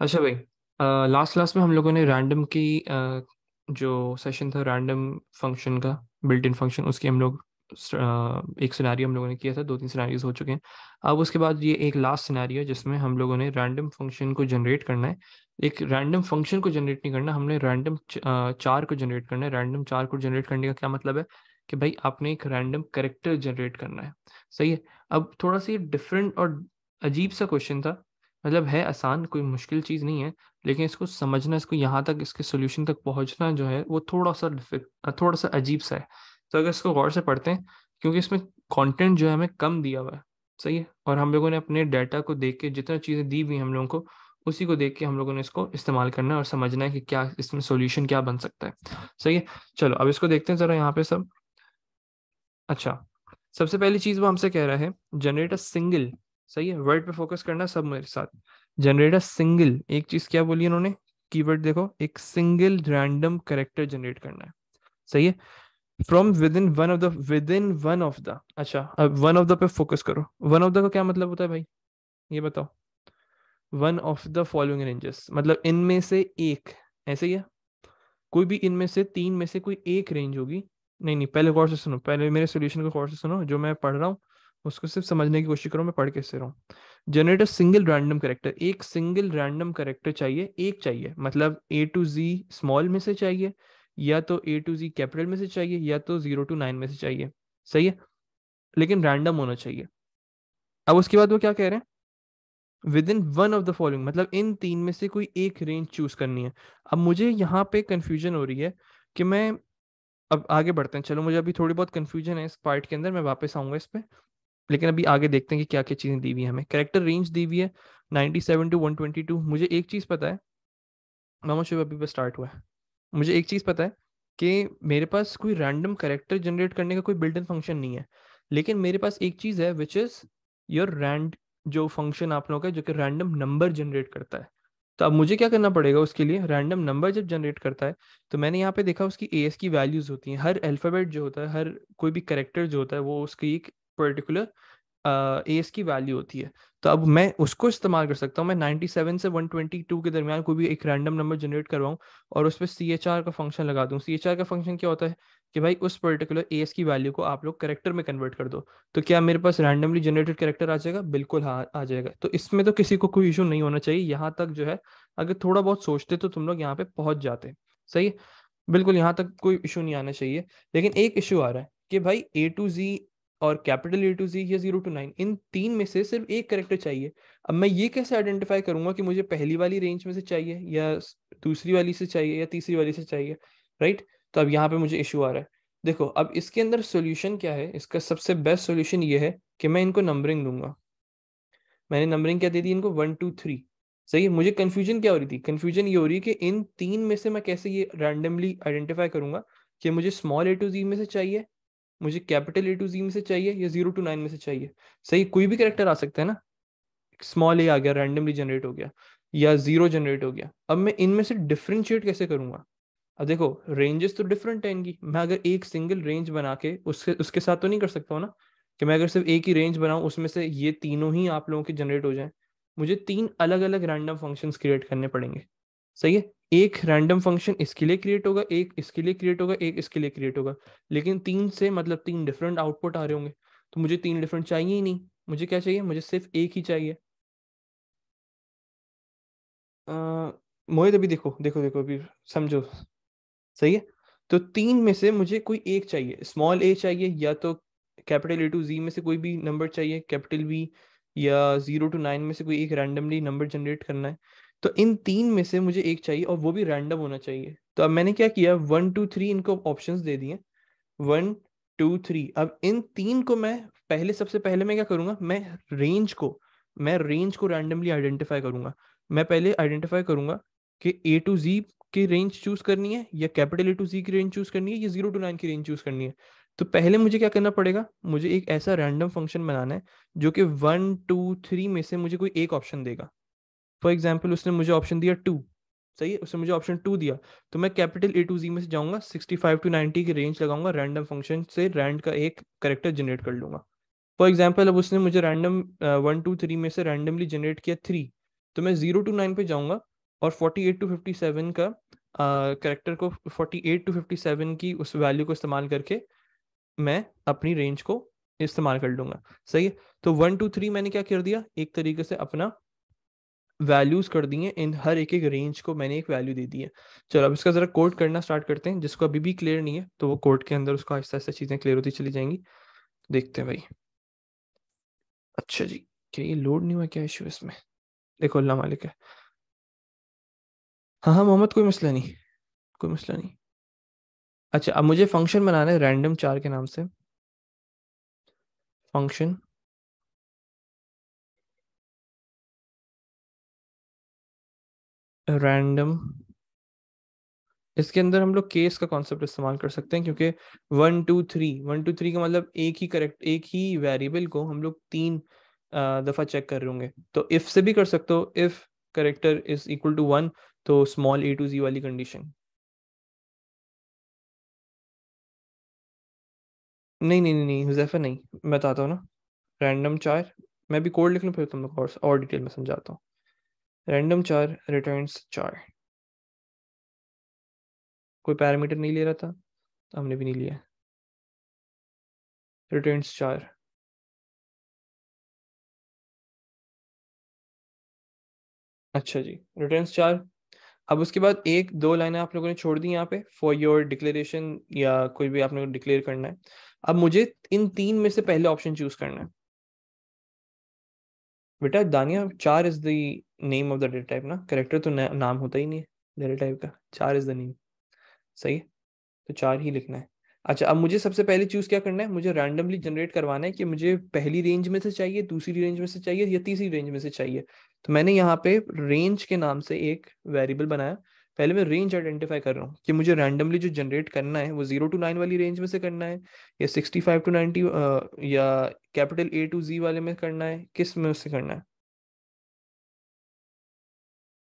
अच्छा भाई last last में हम लोगों ने रैंडम की अ, जो सेशन था रैंडम फंक्शन का बिल्ट इन फंक्शन उसकी हम लोग एक सिनारी हम लोगों ने किया था दो तीन सिनारी हो चुके हैं अब उसके बाद ये एक लास्ट सिनारी है जिसमें हम लोगों ने रैंडम फंक्शन को जनरेट करना है एक रैंडम फंक्शन को जनरेट नहीं करना हमने रैंडम चार को जनरेट करना है रैंडम चार को जनरेट करने का क्या मतलब है कि भाई आपने एक रैंडम करेक्टर जनरेट करना है सही है अब थोड़ा सा ये डिफरेंट और अजीब सा क्वेश्चन था मतलब है आसान कोई मुश्किल चीज़ नहीं है लेकिन इसको समझना इसको यहाँ तक इसके सोल्यूशन तक पहुँचना जो है वो थोड़ा सा डिफिक थोड़ा सा अजीब सा है तो अगर इसको गौर से पढ़ते हैं क्योंकि इसमें कंटेंट जो है हमें कम दिया हुआ है सही है और हम लोगों ने अपने डाटा को देख के जितना चीज़ें दी हुई हम लोगों को उसी को देख के हम लोगों ने इसको इस्तेमाल करना है और समझना है कि क्या इसमें सोल्यूशन क्या बन सकता है सही है चलो अब इसको देखते हैं ज़रा यहाँ पे सब अच्छा सबसे पहली चीज़ वो हमसे कह रहा है जनरेट अ सिंगल सही है वर्ड पे फोकस करना सब मेरे साथ जनरेट अ सिंगल एक चीज क्या बोली उन्होंने कीवर्ड देखो एक सिंगल रैंडम करेक्टर जनरेट करना है सही है from within one of the within one of the अच्छा अब वन ऑफ द पे फोकस करो वन ऑफ द का क्या मतलब होता है भाई ये बताओ one of the following ranges मतलब इनमें से एक ऐसे ही है कोई भी इनमें से तीन में से कोई एक रेंज होगी नहीं नहीं पहले गौर से सुनो पहले मेरे सोल्यूशन को गौर से सुनो जो मैं पढ़ रहा हूँ उसको सिर्फ समझने की कोशिश करो मैं पढ़ कैसे रहा हूँ generate a single random character एक सिंगल रैंडम करेक्टर चाहिए एक चाहिए मतलब ए टू जी स्मॉल में से चाहिए या तो ए टू जी कैपिटल में से चाहिए या तो जीरो टू नाइन में से चाहिए सही है लेकिन रैंडम होना चाहिए अब उसके बाद वो क्या कह रहे हैं within one of the following मतलब इन तीन में से कोई एक रेंज चूज करनी है अब मुझे यहाँ पे कन्फ्यूजन हो रही है कि मैं अब आगे बढ़ते हैं चलो मुझे अभी थोड़ी बहुत कन्फ्यूजन है इस पार्ट के अंदर मैं वापस आऊंगा इस पर लेकिन अभी आगे देखते हैं कि क्या क्या चीज़ें दी हुई है हमें करेक्टर रेंज दी हुई है ninety seven to one twenty two मुझे एक चीज़ पता है मामा शिव अभी बस स्टार्ट हुआ है मुझे एक चीज़ पता है कि मेरे पास कोई रैंडम करेक्टर जनरेट करने का कोई बिल्ट इन फंक्शन नहीं है लेकिन मेरे पास एक चीज़ है विच इज़ योर रैंड जो फंक्शन आप लोगों का जो कि रैंडम नंबर जनरेट करता है तो अब मुझे क्या करना पड़ेगा उसके लिए रैंडम नंबर जब जनरेट करता है तो मैंने यहाँ पे देखा उसकी ए की वैल्यूज़ होती हैं हर अल्फ़ाबेट जो होता है हर कोई भी करेक्टर जो होता है वो उसकी एक particular ASCII value होती है तो अब मैं उसको इस्तेमाल कर सकता हूँ मैं 97 से 122 के दरमियान कोई भी एक रैंडम नंबर जनरेट करवाऊँ और उस पर सी एच आर का फंक्शन लगा दूँ सी एच आर का फंक्शन क्या होता है कि भाई उस particular ASCII value को आप लोग करेक्टर में कन्वर्ट कर दो तो क्या मेरे पास रैंडमली जनरेटेड करेक्टर आ जाएगा बिल्कुल हाँ आ जाएगा तो इसमें तो किसी को कोई इशू नहीं होना चाहिए यहाँ तक जो है अगर थोड़ा बहुत सोचते तो तुम लोग यहाँ पे पहुँच जाते सही बिल्कुल यहाँ तक कोई इशू नहीं आना चाहिए लेकिन एक इशू आ रहा है कि भाई ए टू जी और कैपिटल ए टू जी या जीरो टू नाइन इन तीन में से सिर्फ एक करेक्टर चाहिए अब मैं ये कैसे आइडेंटिफाई करूंगा कि मुझे पहली वाली रेंज में से चाहिए या दूसरी वाली से चाहिए या तीसरी वाली से चाहिए राइट तो अब यहाँ पे मुझे इशू आ रहा है देखो अब इसके अंदर सोल्यूशन क्या है इसका सबसे बेस्ट सोल्यूशन ये है कि मैं इनको नंबरिंग दूंगा मैंने नंबरिंग क्या दे दी इनको वन टू थ्री सही है मुझे कन्फ्यूजन क्या हो रही थी कन्फ्यूजन ये हो रही है कि इन तीन में से मैं कैसे ये रैंडमली आइडेंटिफाई करूंगा कि मुझे स्मॉल ए टू जी में से चाहिए मुझे कैपिटल ए टू जी में से चाहिए या जीरो टू नाइन में से चाहिए सही कोई भी करेक्टर आ सकता है ना स्मॉल ए आ गया रैंडमली जनरेट हो गया या जीरो जनरेट हो गया अब मैं इनमें से डिफ्रेंशिएट कैसे करूंगा अब देखो रेंजेस तो डिफरेंट है इनकी मैं अगर एक सिंगल रेंज बना के उसके उसके साथ तो नहीं कर सकता हूँ ना कि मैं अगर सिर्फ एक ही रेंज बनाऊँ उसमें से ये तीनों ही आप लोगों के जनरेट हो जाए मुझे तीन अलग अलग रैंडम फंक्शन क्रिएट करने पड़ेंगे सही है एक रैंडम फंक्शन इसके लिए क्रिएट होगा एक इसके लिए क्रिएट होगा एक इसके लिए क्रिएट होगा लेकिन तीन से मतलब तीन डिफरेंट आउटपुट आ रहे होंगे तो मुझे तीन डिफरेंट चाहिए ही नहीं मुझे क्या चाहिए मुझे सिर्फ एक ही चाहिए मोहित अभी देखो देखो देखो अभी समझो सही है तो तीन में से मुझे कोई एक चाहिए स्मॉल ए चाहिए या तो कैपिटल ए टू जी में से कोई भी नंबर चाहिए कैपिटल बी या जीरो टू नाइन में से कोई एक रैंडमली नंबर जनरेट करना है तो इन तीन में से मुझे एक चाहिए और वो भी रैंडम होना चाहिए तो अब मैंने क्या किया वन टू थ्री इनको ऑप्शन दे दिए वन टू थ्री अब इन तीन को मैं पहले सबसे पहले मैं क्या करूंगा मैं रेंज को मैं रेंज को रैंडमली आइडेंटिफाई करूंगा मैं पहले आइडेंटिफाई करूंगा कि ए टू जी की रेंज चूज करनी है या कैपिटल ए टू जी की रेंज चूज करनी है या जीरो टू नाइन की रेंज चूज करनी है तो पहले मुझे क्या करना पड़ेगा मुझे एक ऐसा रैंडम फंक्शन बनाना है जो कि वन टू थ्री में से मुझे कोई एक ऑप्शन देगा फॉर एग्जाम्पल उसने मुझे ऑप्शन दिया टू सही है उसने मुझे ऑप्शन टू दिया तो मैं कैपिटल ए टू जी में से जाऊंगा सिक्सटी फाइव टू नाइनटी की रेंज लगाऊंगा रैंडम फंक्शन से रैंड का एक करेक्टर जनरेट कर लूंगा फॉर एग्जाम्पल अब उसने मुझे रैंडम वन टू थ्री में से रैंडमली जनरेट किया थ्री तो मैं जीरो टू नाइन पे जाऊंगा और forty eight to fifty seven का करेक्टर uh, को forty eight to fifty seven की उस वैल्यू को इस्तेमाल करके मैं अपनी रेंज को इस्तेमाल कर लूंगा सही है तो वन टू थ्री मैंने क्या कर दिया एक तरीके से अपना वैल्यूज कर दिए इन हर एक एक रेंज को मैंने एक वैल्यू दे दी है चलो अब इसका जरा कोड करना स्टार्ट करते हैं जिसको अभी भी क्लियर नहीं है तो वो कोड के अंदर उसको आहिस्ता आहिस्ता चीजें क्लियर होती चली जाएंगी देखते हैं भाई अच्छा जी क्या ये लोड नहीं हुआ क्या इशू इसमें देखो अल्लाह मालिक है हाँ हाँ मोहम्मद कोई मसला नहीं कोई मसला नहीं अच्छा अब मुझे फंक्शन बनाना है रैंडम चार के नाम से फंक्शन रैंडम इसके अंदर हम लोग केस का कॉन्सेप्ट इस्तेमाल कर सकते हैं क्योंकि one two three one two three का मतलब एक ही करेक्ट एक ही वेरिएबल को हम लोग तीन दफ़ा चेक कर रहे होंगे तो इफ़ से भी कर सकते हो if character is equal to one तो स्मॉल ए टू जी वाली कंडीशन नहीं नहीं नहीं नहीं नहीं मैं बताता हूँ ना रैंडम चार मैं भी कोड लिख लूँ फिर तुम लोग और और डिटेल में समझाता हूँ रैंडम चार रिटर्न्स चार कोई पैरामीटर नहीं ले रहा था तो हमने भी नहीं लिया रिटर्न्स चार अच्छा जी रिटर्न्स चार अब उसके बाद एक दो लाइनें आप लोगों ने छोड़ दी यहाँ पे फॉर योर डिक्लेरेशन या कोई भी आप लोगों डिक्लेयर करना है अब मुझे इन तीन में से पहले ऑप्शन चूज करना है बेटा Dania char is the name of the data type ना करेक्टर तो ना, नाम होता ही नहीं है डेटा टाइप का चार इज द नेम सही तो चार ही लिखना है अच्छा अब मुझे सबसे पहले चूज क्या करना है मुझे रैंडमली जनरेट करवाना है कि मुझे पहली रेंज में से चाहिए दूसरी रेंज में से चाहिए या तीसरी रेंज में से चाहिए तो मैंने यहाँ पे रेंज के नाम से एक वेरिएबल बनाया पहले मैं रेंज आइडेंटिफाई कर रहा हूँ कि मुझे रैंडमली जो जनरेट करना है वो जीरो टू नाइन वाली रेंज में से करना है या सिक्सटी फाइव टू नाइनटी या कैपिटल ए टू जी वाले में करना है किस में उससे करना है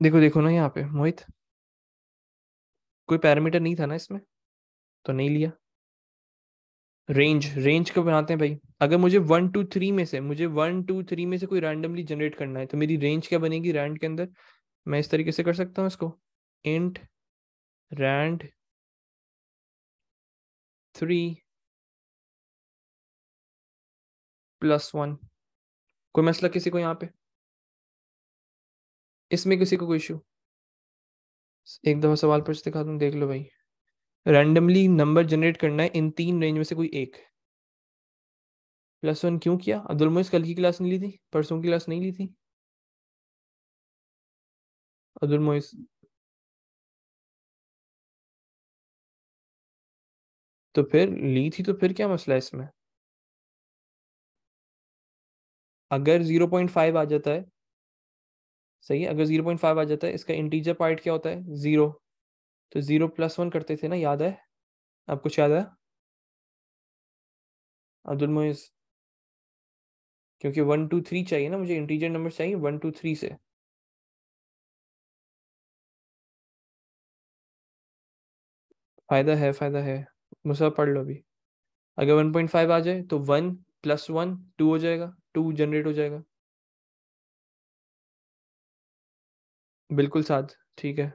देखो देखो ना यहाँ पे मोहित कोई पैरामीटर नहीं था ना इसमें तो नहीं लिया रेंज रेंज को बनाते हैं भाई अगर मुझे वन टू थ्री में से मुझे वन टू थ्री में से कोई रैंडमली जनरेट करना है तो मेरी रेंज क्या बनेगी रैंड के अंदर मैं इस तरीके से कर सकता हूँ इसको int rand three plus one कोई मसला किसी को यहाँ पे इसमें किसी को कोई इशू एक दफा सवाल पूछ दिखा तुम देख लो भाई रैंडमली नंबर जनरेट करना है इन तीन रेंज में से कोई एक प्लस वन क्यों किया अब्दुल मोइस कल की क्लास नहीं ली थी परसों की क्लास नहीं ली थी अब्दुल मोइस तो फिर ली थी तो फिर क्या मसला है इसमें अगर जीरो पॉइंट फाइव आ जाता है सही है अगर जीरो पॉइंट फाइव आ जाता है इसका इंटीजर पार्ट क्या होता है जीरो तो जीरो प्लस वन करते थे ना याद है आप कुछ याद है अब्दुल मोइस क्योंकि वन टू थ्री चाहिए ना मुझे इंटीजर नंबर चाहिए वन टू थ्री से फायदा है फायदा है मुसा पढ़ लो अभी अगर वन पॉइंट फाइव आ जाए तो वन प्लस वन टू हो जाएगा टू जनरेट हो जाएगा बिल्कुल सात ठीक है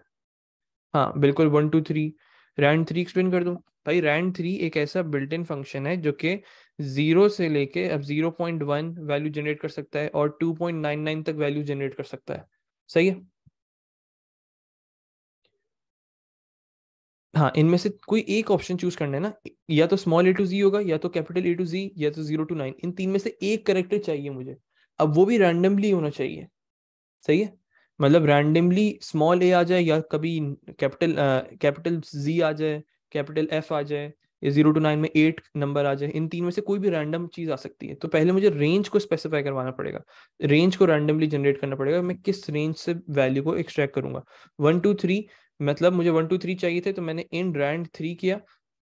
हाँ बिल्कुल one two three rand three explain कर दो भाई रैंड थ्री एक ऐसा बिल्ट इन फंक्शन है जो कि जीरो से लेके अब zero point one value generate कर सकता है और टू पॉइंट नाइन नाइन तक वैल्यू जनरेट कर सकता है सही है हाँ इनमें से कोई एक ऑप्शन चूज करना है ना या तो स्मॉल ए टू जी होगा या तो कैपिटल ए टू जी या तो जीरो टू नाइन इन तीन में से एक करेक्टर चाहिए मुझे अब वो भी रैंडमली होना चाहिए सही है मतलब रैंडमली स्मॉल ए आ जाए या कभी कैपिटल कैपिटल जी आ जाए कैपिटल एफ आ जाए या जीरो टू नाइन में एट नंबर आ जाए इन तीन में से कोई भी रैंडम चीज आ सकती है तो पहले मुझे रेंज को स्पेसिफाई करवाना पड़ेगा रेंज को रैंडमली जनरेट करना पड़ेगा मैं किस रेंज से वैल्यू को एक्सट्रैक्ट करूंगा वन टू थ्री मतलब मुझे वन टू थ्री चाहिए थे तो मैंने इन रैंड थ्री किया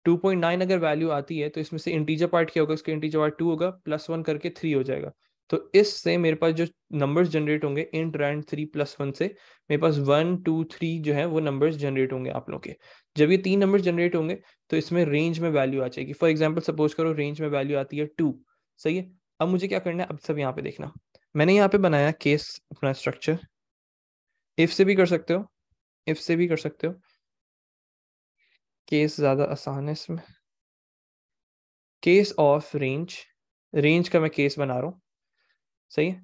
2.9 अगर वैल्यू आती है तो इसमें से इंटीजर पार्ट क्या होगा इसके इंटीजर पार्ट टू होगा प्लस वन करके थ्री हो जाएगा तो इससे मेरे पास जो नंबर्स जनरेट होंगे इन रैंड थ्री प्लस वन से मेरे पास वन टू थ्री जो है वो नंबर्स जनरेट होंगे आप लोग के जब ये तीन नंबर्स जनरेट होंगे तो इसमें रेंज में वैल्यू आ जाएगी फॉर एग्जाम्पल सपोज करो रेंज में वैल्यू आती है टू सही है अब मुझे क्या करना है अब सब यहाँ पे देखना मैंने यहाँ पे बनाया केस अपना स्ट्रक्चर इफ से भी कर सकते हो इफ से भी कर सकते हो केस ज़्यादा आसान है इसमें केस ऑफ रेंज रेंज का मैं केस बना रहा हूँ सही है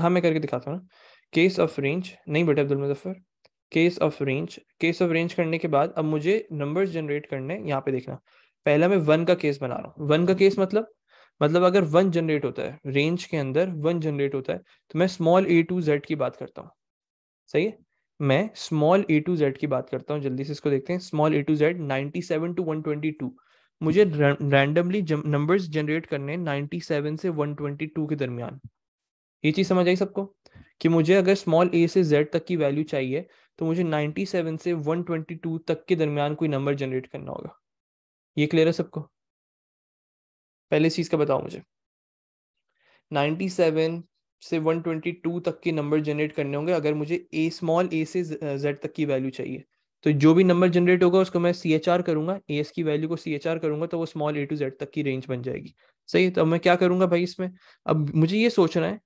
हाँ मैं करके दिखाता हूँ ना केस ऑफ रेंज नहीं बेटे Abdul Muzaffar case of range case of range करने के बाद अब मुझे नंबर्स जनरेट करने यहाँ पे देखना पहला मैं वन का केस बना रहा हूँ वन का केस मतलब मतलब अगर वन जनरेट होता है रेंज के अंदर वन जनरेट होता है तो मैं स्मॉल ए टू जेड की बात करता हूँ सही है मैं स्मॉल ए टू जेड की बात करता हूँ जल्दी से इसको देखते हैं small A to Z ninety seven to one twenty two मुझे रैंडमली नंबर्स जनरेट करने 97 से 122 के दरमियान ये चीज समझ आई सबको कि मुझे अगर स्मॉल ए से जेड तक की वैल्यू चाहिए तो मुझे 97 से 122 तक के दरमियान कोई नंबर जनरेट करना होगा ये क्लियर है सबको पहले चीज का बताओ मुझे 97 से 122 तक के नंबर जनरेट करने होंगे अगर मुझे ए स्मॉल ए से जेड तक की वैल्यू चाहिए तो जो भी नंबर जनरेट होगा उसको मैं सी एच आर करूंगा ए एस की वैल्यू को सी एच आर करूंगा तो वो स्मॉल ए टू जेड तक की रेंज बन जाएगी सही तो मैं क्या करूंगा भाई इसमें अब मुझे ये सोचना है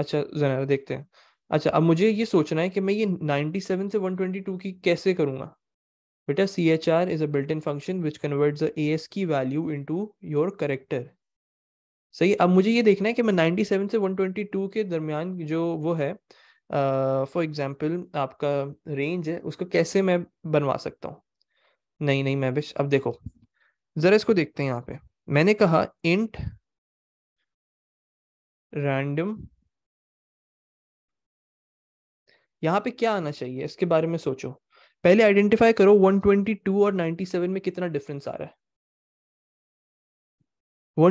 अच्छा जरा देखते हैं अच्छा अब मुझे ये सोचना है कि मैं ये 97 से 122 की कैसे करूंगा बेटा C H R is a built in function which converts ASCII value into your character सही अब मुझे ये देखना है कि मैं 97 से 122 के दरमियान जो वो है फॉर एग्जाम्पल आपका रेंज है उसको कैसे मैं बनवा सकता हूँ नहीं नहीं महबिश अब देखो जरा इसको देखते हैं यहाँ पे मैंने कहा इंट रैंडम यहाँ पे क्या आना चाहिए इसके बारे में सोचो पहले आइडेंटिफाई करो 122 और 97 में कितना डिफरेंस आ रहा है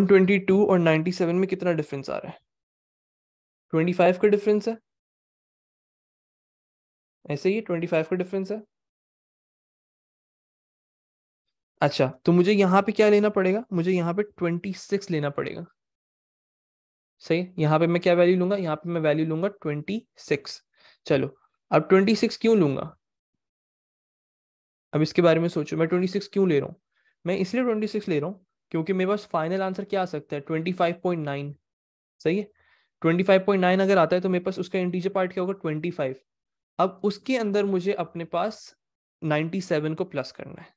122 और 97 में कितना डिफरेंस आ रहा है 25 का डिफरेंस है ऐसे ही ट्वेंटी फाइव का डिफरेंस है अच्छा तो मुझे यहाँ पे क्या लेना पड़ेगा मुझे यहाँ पे ट्वेंटी सिक्स लेना पड़ेगा सही यहाँ पे मैं क्या वैल्यू लूंगा यहाँ पे मैं वैल्यू लूंगा ट्वेंटी सिक्स चलो अब ट्वेंटी सिक्स क्यों लूंगा अब इसके बारे में सोचो मैं ट्वेंटी सिक्स क्यों ले रहा हूँ मैं इसलिए ट्वेंटी सिक्स ले रहा हूँ क्योंकि मेरे पास फाइनल आंसर क्या आ सकता है ट्वेंटी फाइव पॉइंट नाइन सही है ट्वेंटी फाइव पॉइंट नाइन अगर आता है तो मेरे पास उसका इंटीजर पार्ट क्या होगा ट्वेंटी फाइव अब उसके अंदर मुझे अपने पास 97 को प्लस करना है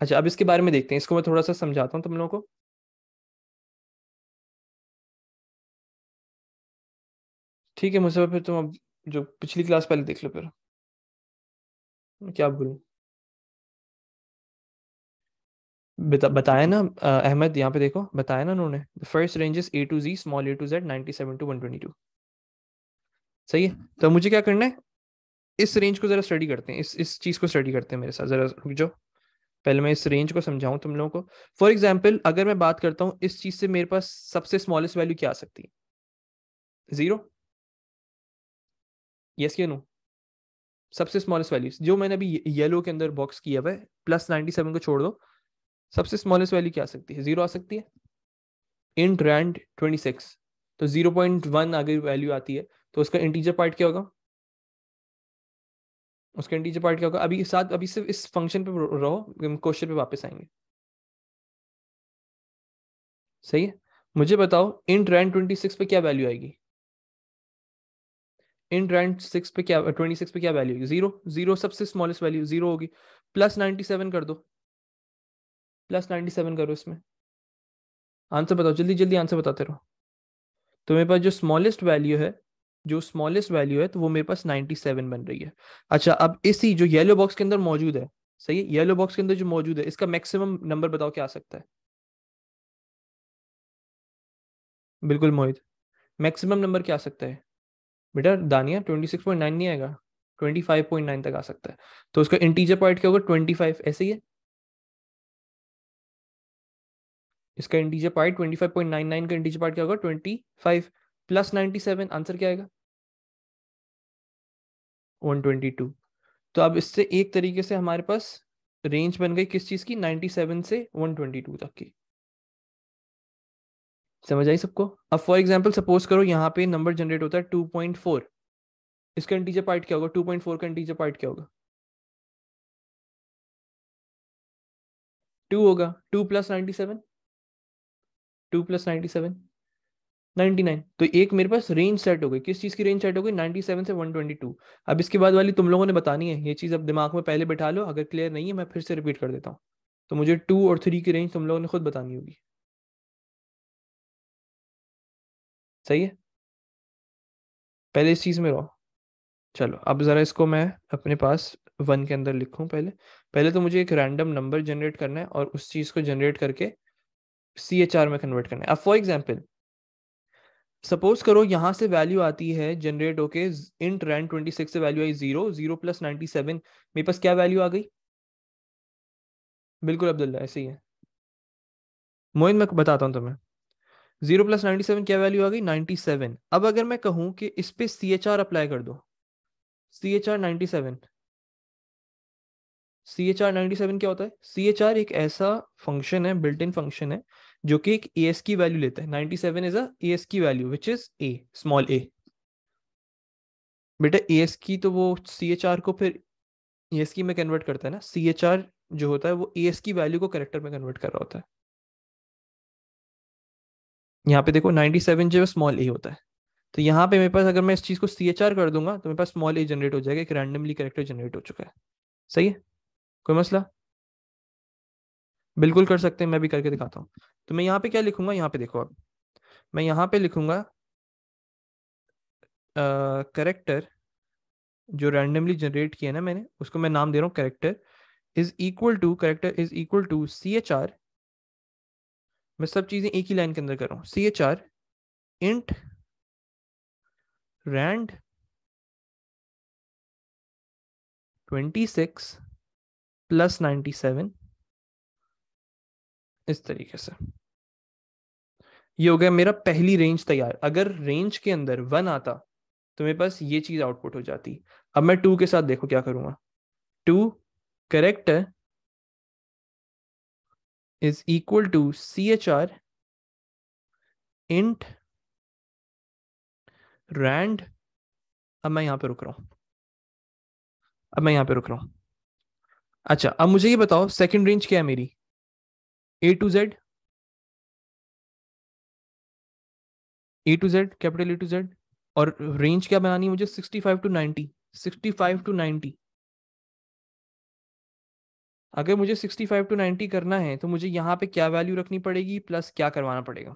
अच्छा अब इसके बारे में देखते हैं इसको मैं थोड़ा सा समझाता हूँ तुम लोगों को ठीक है मुझे तो फिर तुम अब जो पिछली क्लास पहले देख लो फिर क्या बोलूँ बता, बताया ना अहमद यहाँ पे देखो बताया ना उन्होंने first range is A to ji small A to Z seven to two सही है तो मुझे क्या करना है इस रेंज को जरा स्टडी करते हैं इस इस चीज़ को स्टडी करते हैं मेरे साथ जरा रुक जाओ पहले मैं इस रेंज को समझाऊं तुम लोगों को फॉर एग्जाम्पल अगर मैं बात करता हूँ इस चीज़ से मेरे पास सबसे स्मॉलेस्ट वैल्यू क्या आ सकती है ज़ीरो यस या नो सबसे स्मॉलेस्ट वैल्यू जो मैंने अभी येलो के अंदर बॉक्स किया हुआ है प्लस नाइन्टी सेवन को छोड़ दो सबसे स्मॉलेस्ट वैल्यू क्या आ सकती है जीरो आ सकती है इन रैंड ट्वेंटी सिक्स तो जीरो पॉइंट वन आगे वैल्यू आती है तो उसका इंटीजर पार्ट क्या होगा उसका इंटीजर पार्ट क्या होगा अभी साथ अभी सिर्फ इस फंक्शन पे रहो क्वेश्चन पे वापस आएंगे सही है मुझे बताओ इन रैंक ट्वेंटी सिक्स पे क्या वैल्यू आएगी इन रैंड सिक्स पे क्या ट्वेंटी सिक्स पे क्या वैल्यू होगी जीरो जीरो सबसे स्मॉलेस्ट वैल्यू जीरो होगी प्लस नाइन्टी सेवन कर दो प्लस नाइन्टी सेवन करो इसमें आंसर बताओ जल्दी जल्दी आंसर बताते रहो तो मेरे पास जो स्मॉलेस्ट वैल्यू है जो स्मॉलेस्ट वैल्यू है तो वो मेरे पास 97 बन रही है अच्छा अब इसी जो येलो बॉक्स के अंदर मौजूद है सही है येलो बॉक्स के अंदर जो मौजूद है इसका मैक्सिमम नंबर बताओ क्या आ सकता है बिल्कुल मोहित मैक्सिमम नंबर क्या आ सकता है बेटा दानिया 26.9 नहीं आएगा 25.9 तक आ सकता है तो उसका इंटीजर पॉइंट क्या होगा 25 ऐसे ही है इसका इंटीजर पार्ट 25.99 का इंटीजर पॉइंट क्या होगा 25 प्लस नाइन्टी सेवन आंसर क्या आएगा वन ट्वेंटी टू तो अब इससे एक तरीके से हमारे पास रेंज बन गई किस चीज़ की नाइन्टी सेवन से वन ट्वेंटी टू तक की समझ आई सबको अब फॉर एग्जाम्पल सपोज करो यहाँ पे नंबर जनरेट होता है टू पॉइंट फोर इसका इंटीजर पार्ट क्या होगा टू पॉइंट फोर का इंटीजर पार्ट क्या होगा टू होगा two plus ninety seven two plus ninety seven 99 तो एक मेरे पास रेंज सेट हो गई किस चीज़ की रेंज सेट हो गई 97 से 122 अब इसके बाद वाली तुम लोगों ने बतानी है ये चीज़ अब दिमाग में पहले बैठा लो अगर क्लियर नहीं है मैं फिर से रिपीट कर देता हूँ तो मुझे टू और थ्री की रेंज तुम लोगों ने खुद बतानी होगी सही है पहले इस चीज़ में रहो चलो अब ज़रा इसको मैं अपने पास वन के अंदर लिखू पहले पहले तो मुझे एक रैंडम नंबर जनरेट करना है और उस चीज़ को जनरेट करके सी एच आर में कन्वर्ट करना है अब फॉर एग्जाम्पल सपोज करो यहाँ से वैल्यू आती है जनरेट होके इन ट्रेंड ट्वेंटी सिक्स से वैल्यू आई zero zero plus ninety seven मेरे पास क्या वैल्यू आ गई बिल्कुल अब्दुल्ला ऐसे ही है मोहित मैं बताता हूँ तुम्हें जीरो प्लस नाइनटी सेवन क्या वैल्यू आ गई नाइनटी सेवन अब अगर मैं कहूँ कि इस पे सी एच आर अप्लाई कर दो C H R ninety seven C H R ninety seven क्या होता है सी एच आर एक ऐसा फंक्शन है बिल्ट इन फंक्शन है जो कि एक ए एस की वैल्यू लेता है 97 is ASCII value which is a small a बेटा ए एस की तो वो सी एच आर को फिर ए एस की में कन्वर्ट करता है ना सी एच आर जो होता है वो ए एस की वैल्यू को करेक्टर में कन्वर्ट कर रहा होता है यहाँ पे देखो 97 जो स्मॉल ए होता है तो यहाँ पे मेरे पास अगर मैं इस चीज़ को सी एच आर कर दूंगा तो मेरे पास स्मॉल ए जनरेट हो जाएगा एक रैंडमली करेक्टर जनरेट हो चुका है सही है कोई मसला बिल्कुल कर सकते हैं मैं भी करके दिखाता हूँ तो मैं यहाँ पे क्या लिखूंगा यहाँ पे देखो अब मैं यहाँ पे लिखूंगा करेक्टर जो रैंडमली जनरेट किया ना मैंने उसको मैं नाम दे रहा हूँ character is equal to character is equal to C H R मैं सब चीजें एक ही लाइन के अंदर कर रहा हूँ C H R int rand twenty six plus ninety seven इस तरीके से ये हो गया मेरा पहली रेंज तैयार अगर रेंज के अंदर वन आता तो मेरे पास ये चीज आउटपुट हो जाती अब मैं टू के साथ देखो क्या करूंगा to correct is equal to C H R int rand अब मैं यहां पे रुक रहा हूं अब मैं यहां पे रुक रहा हूं अच्छा अब मुझे ये बताओ सेकंड रेंज क्या है मेरी A to Z A to Z capital A to Z और रेंज क्या बनानी है मुझे sixty five to ninety sixty five to ninety अगर मुझे सिक्सटी फाइव टू नाइन्टी करना है तो मुझे यहाँ पे क्या वैल्यू रखनी पड़ेगी प्लस क्या करवाना पड़ेगा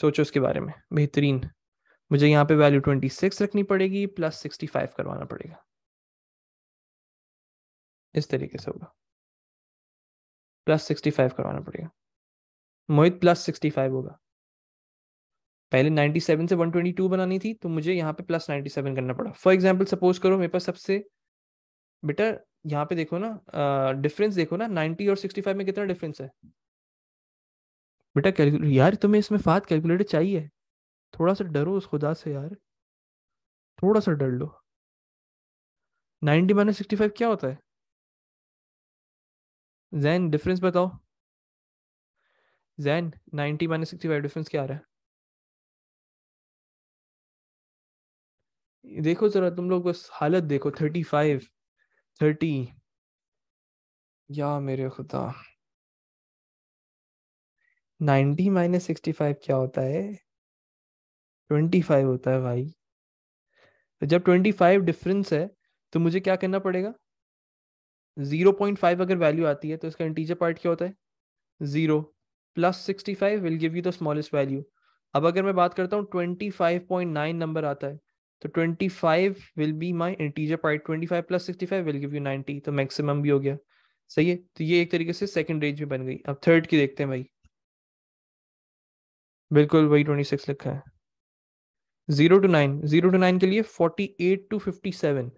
सोचो उसके बारे में बेहतरीन मुझे यहाँ पे वैल्यू ट्वेंटी सिक्स रखनी पड़ेगी प्लस सिक्सटी फाइव करवाना पड़ेगा इस तरीके से होगा प्लस सिक्सटी फाइव करवाना पड़ेगा मोहित प्लस सिक्सटी फाइव होगा पहले नाइन्टी सेवन से वन ट्वेंटी टू बनानी थी तो मुझे यहाँ पे प्लस नाइन्टी सेवन करना पड़ा फॉर एग्जाम्पल सपोज करो मेरे पास सबसे बेटा यहाँ पे देखो ना डिफरेंस देखो ना नाइन्टी और फाइव में कितना डिफरेंस है बेटा कैलकुलेटर यार तुम्हें इसमें फात कैलकुलेटर चाहिए थोड़ा सा डरो उस खुदा से यार थोड़ा सा डर लो नाइन्टी माइनस सिक्सटी फाइव क्या होता है जैन डिफरेंस बताओ जैन ninety minus sixty five difference क्या आ रहा है देखो जरा तुम लोग बस हालत देखो थर्टी फाइव थर्टी या मेरे खुदा नाइन्टी माइनस सिक्सटी फाइव क्या होता है ट्वेंटी फाइव होता है भाई तो जब ट्वेंटी फाइव डिफरेंस है तो मुझे क्या करना पड़ेगा जीरो पॉइंट फाइव अगर वैल्यू आती है तो इसका इंटीजर पार्ट क्या होता है zero plus sixty five will give you the smallest value अब अगर मैं बात करता हूँ twenty five point nine number आता है तो twenty five will be my integer part twenty five plus sixty five will give you ninety तो मैक्सिमम भी हो गया सही है तो ये एक तरीके से सेकेंड रेंज में बन गई अब थर्ड की देखते हैं भाई बिल्कुल वही ट्वेंटी सिक्स लिखा है zero to nine zero to nine के लिए forty eight to fifty seven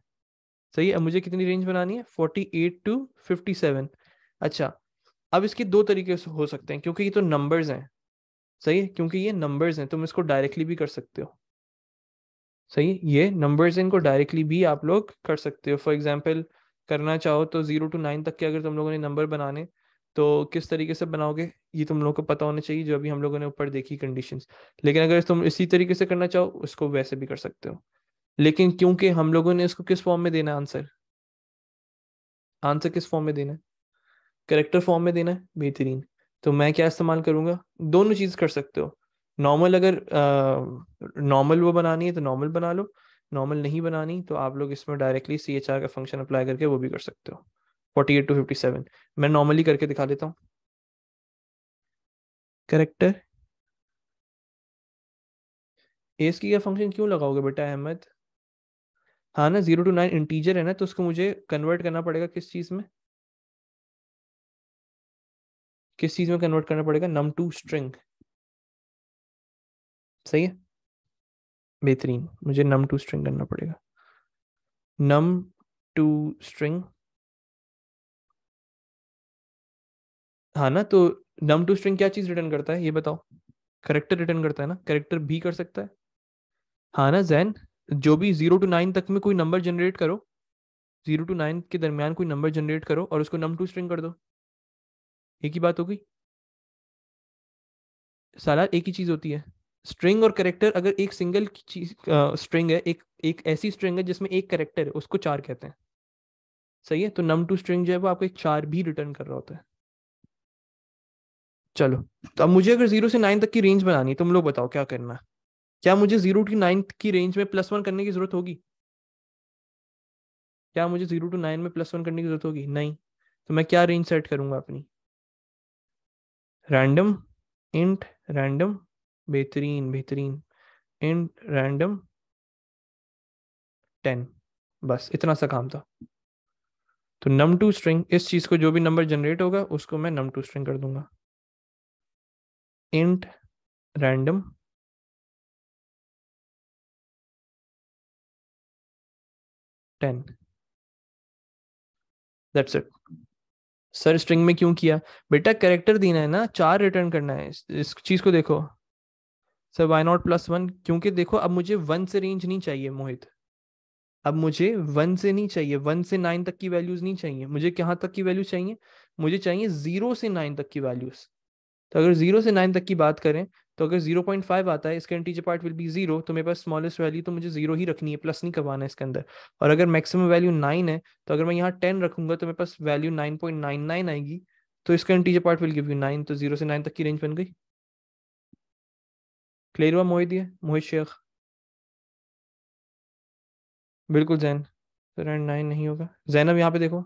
सही है अब मुझे कितनी रेंज बनानी है forty eight to fifty seven अच्छा अब इसके दो तरीके से हो सकते हैं क्योंकि ये तो नंबर्स हैं सही है क्योंकि ये नंबर्स हैं तुम इसको डायरेक्टली भी कर सकते हो सही है ये नंबर्स इनको डायरेक्टली भी आप लोग कर सकते हो फॉर एग्जाम्पल करना चाहो तो जीरो टू नाइन तक के अगर तुम लोगों ने नंबर बनाने तो किस तरीके से बनाओगे ये तुम लोगों को पता होना चाहिए जो अभी हम लोगों ने ऊपर देखी कंडीशंस लेकिन अगर तुम इसी तरीके से करना चाहो उसको वैसे भी कर सकते हो लेकिन क्योंकि हम लोगों ने इसको किस फॉर्म में देना आंसर आंसर किस फॉर्म में देना है करेक्टर फॉर्म में देना है बेहतरीन तो मैं क्या इस्तेमाल करूंगा दोनों चीज कर सकते हो नॉर्मल अगर नॉर्मल वो बनानी है तो नॉर्मल बना लो नॉर्मल नहीं बनानी तो आप लोग इसमें डायरेक्टली सी एच आर का फंक्शन अप्लाई करके वो भी कर सकते हो forty eight to fifty seven मैं नॉर्मली करके दिखा देता हूँ करेक्टर एस की क्या फंक्शन क्यों लगाओगे बेटा अहमद हाँ ना जीरो टू नाइन इंटीजर है ना तो उसको मुझे कन्वर्ट करना पड़ेगा किस चीज में किस चीज में कन्वर्ट करना पड़ेगा नम टू स्ट्रिंग सही है बेहतरीन मुझे नम टू स्ट्रिंग करना पड़ेगा नम टू स्ट्रिंग हाँ ना तो नम टू स्ट्रिंग क्या चीज रिटर्न करता है ये बताओ करेक्टर रिटर्न करता है ना करेक्टर भी कर सकता है हाँ ना जैन जो भी जीरो टू नाइन तक में कोई नंबर जनरेट करो जीरो टू नाइन के दरमियान कोई नंबर जनरेट करो और उसको नम टू स्ट्रिंग कर दो एक ही बात हो गई एक ही चीज होती है स्ट्रिंग और करेक्टर अगर एक सिंगल चीज स्ट्रिंग है एक एक ऐसी स्ट्रिंग है जिसमें एक करेक्टर है उसको चार कहते हैं सही है तो नम टू स्ट्रिंग जो है वो आपको एक चार भी रिटर्न कर रहा होता है चलो तो अब मुझे अगर जीरो से नाइन तक की रेंज बनानी तुम लोग बताओ क्या करना है क्या मुझे जीरो टू नाइन की रेंज में प्लस वन करने की जरूरत होगी क्या मुझे जीरो टू नाइन में प्लस वन करने की जरूरत होगी नहीं तो मैं क्या रेंज सेट करूंगा अपनी रैंडम इंट रैंडम बेहतरीन बेहतरीन इंट रैंडम टेन बस इतना सा काम था तो नम टू स्ट्रिंग इस चीज को जो भी नंबर जनरेट होगा उसको मैं नम टू स्ट्रिंग कर दूंगा int random ten that's it sir string में क्यों किया बेटा कैरेक्टर देना है ना चार रिटर्न करना है इस, चीज को देखो sir why not plus one क्योंकि देखो अब मुझे वन से रेंज नहीं चाहिए मोहित अब मुझे वन से नहीं चाहिए वन से नाइन तक की वैल्यूज नहीं चाहिए मुझे कहाँ तक की वैल्यूज चाहिए मुझे चाहिए जीरो से नाइन तक की वैल्यूज तो अगर जीरो से नाइन तक की बात करें तो अगर जीरो पॉइंट फाइव आता है इसके integer part will be zero तो मेरे पास स्मॉलेस्ट वैल्यू तो मुझे जीरो ही रखनी है प्लस नहीं करवाना है इसके अंदर और अगर मैक्सिमम वैल्यू नाइन है तो अगर मैं यहाँ टेन रखूंगा तो मेरे पास value nine point nine nine आएगी तो इसका integer part will give you nine तो जीरो से नाइन तक की रेंज बन गई क्लियर हुआ मोहित मोहित शेख बिल्कुल जैन नाइन तो नहीं होगा जैनब यहाँ पे देखो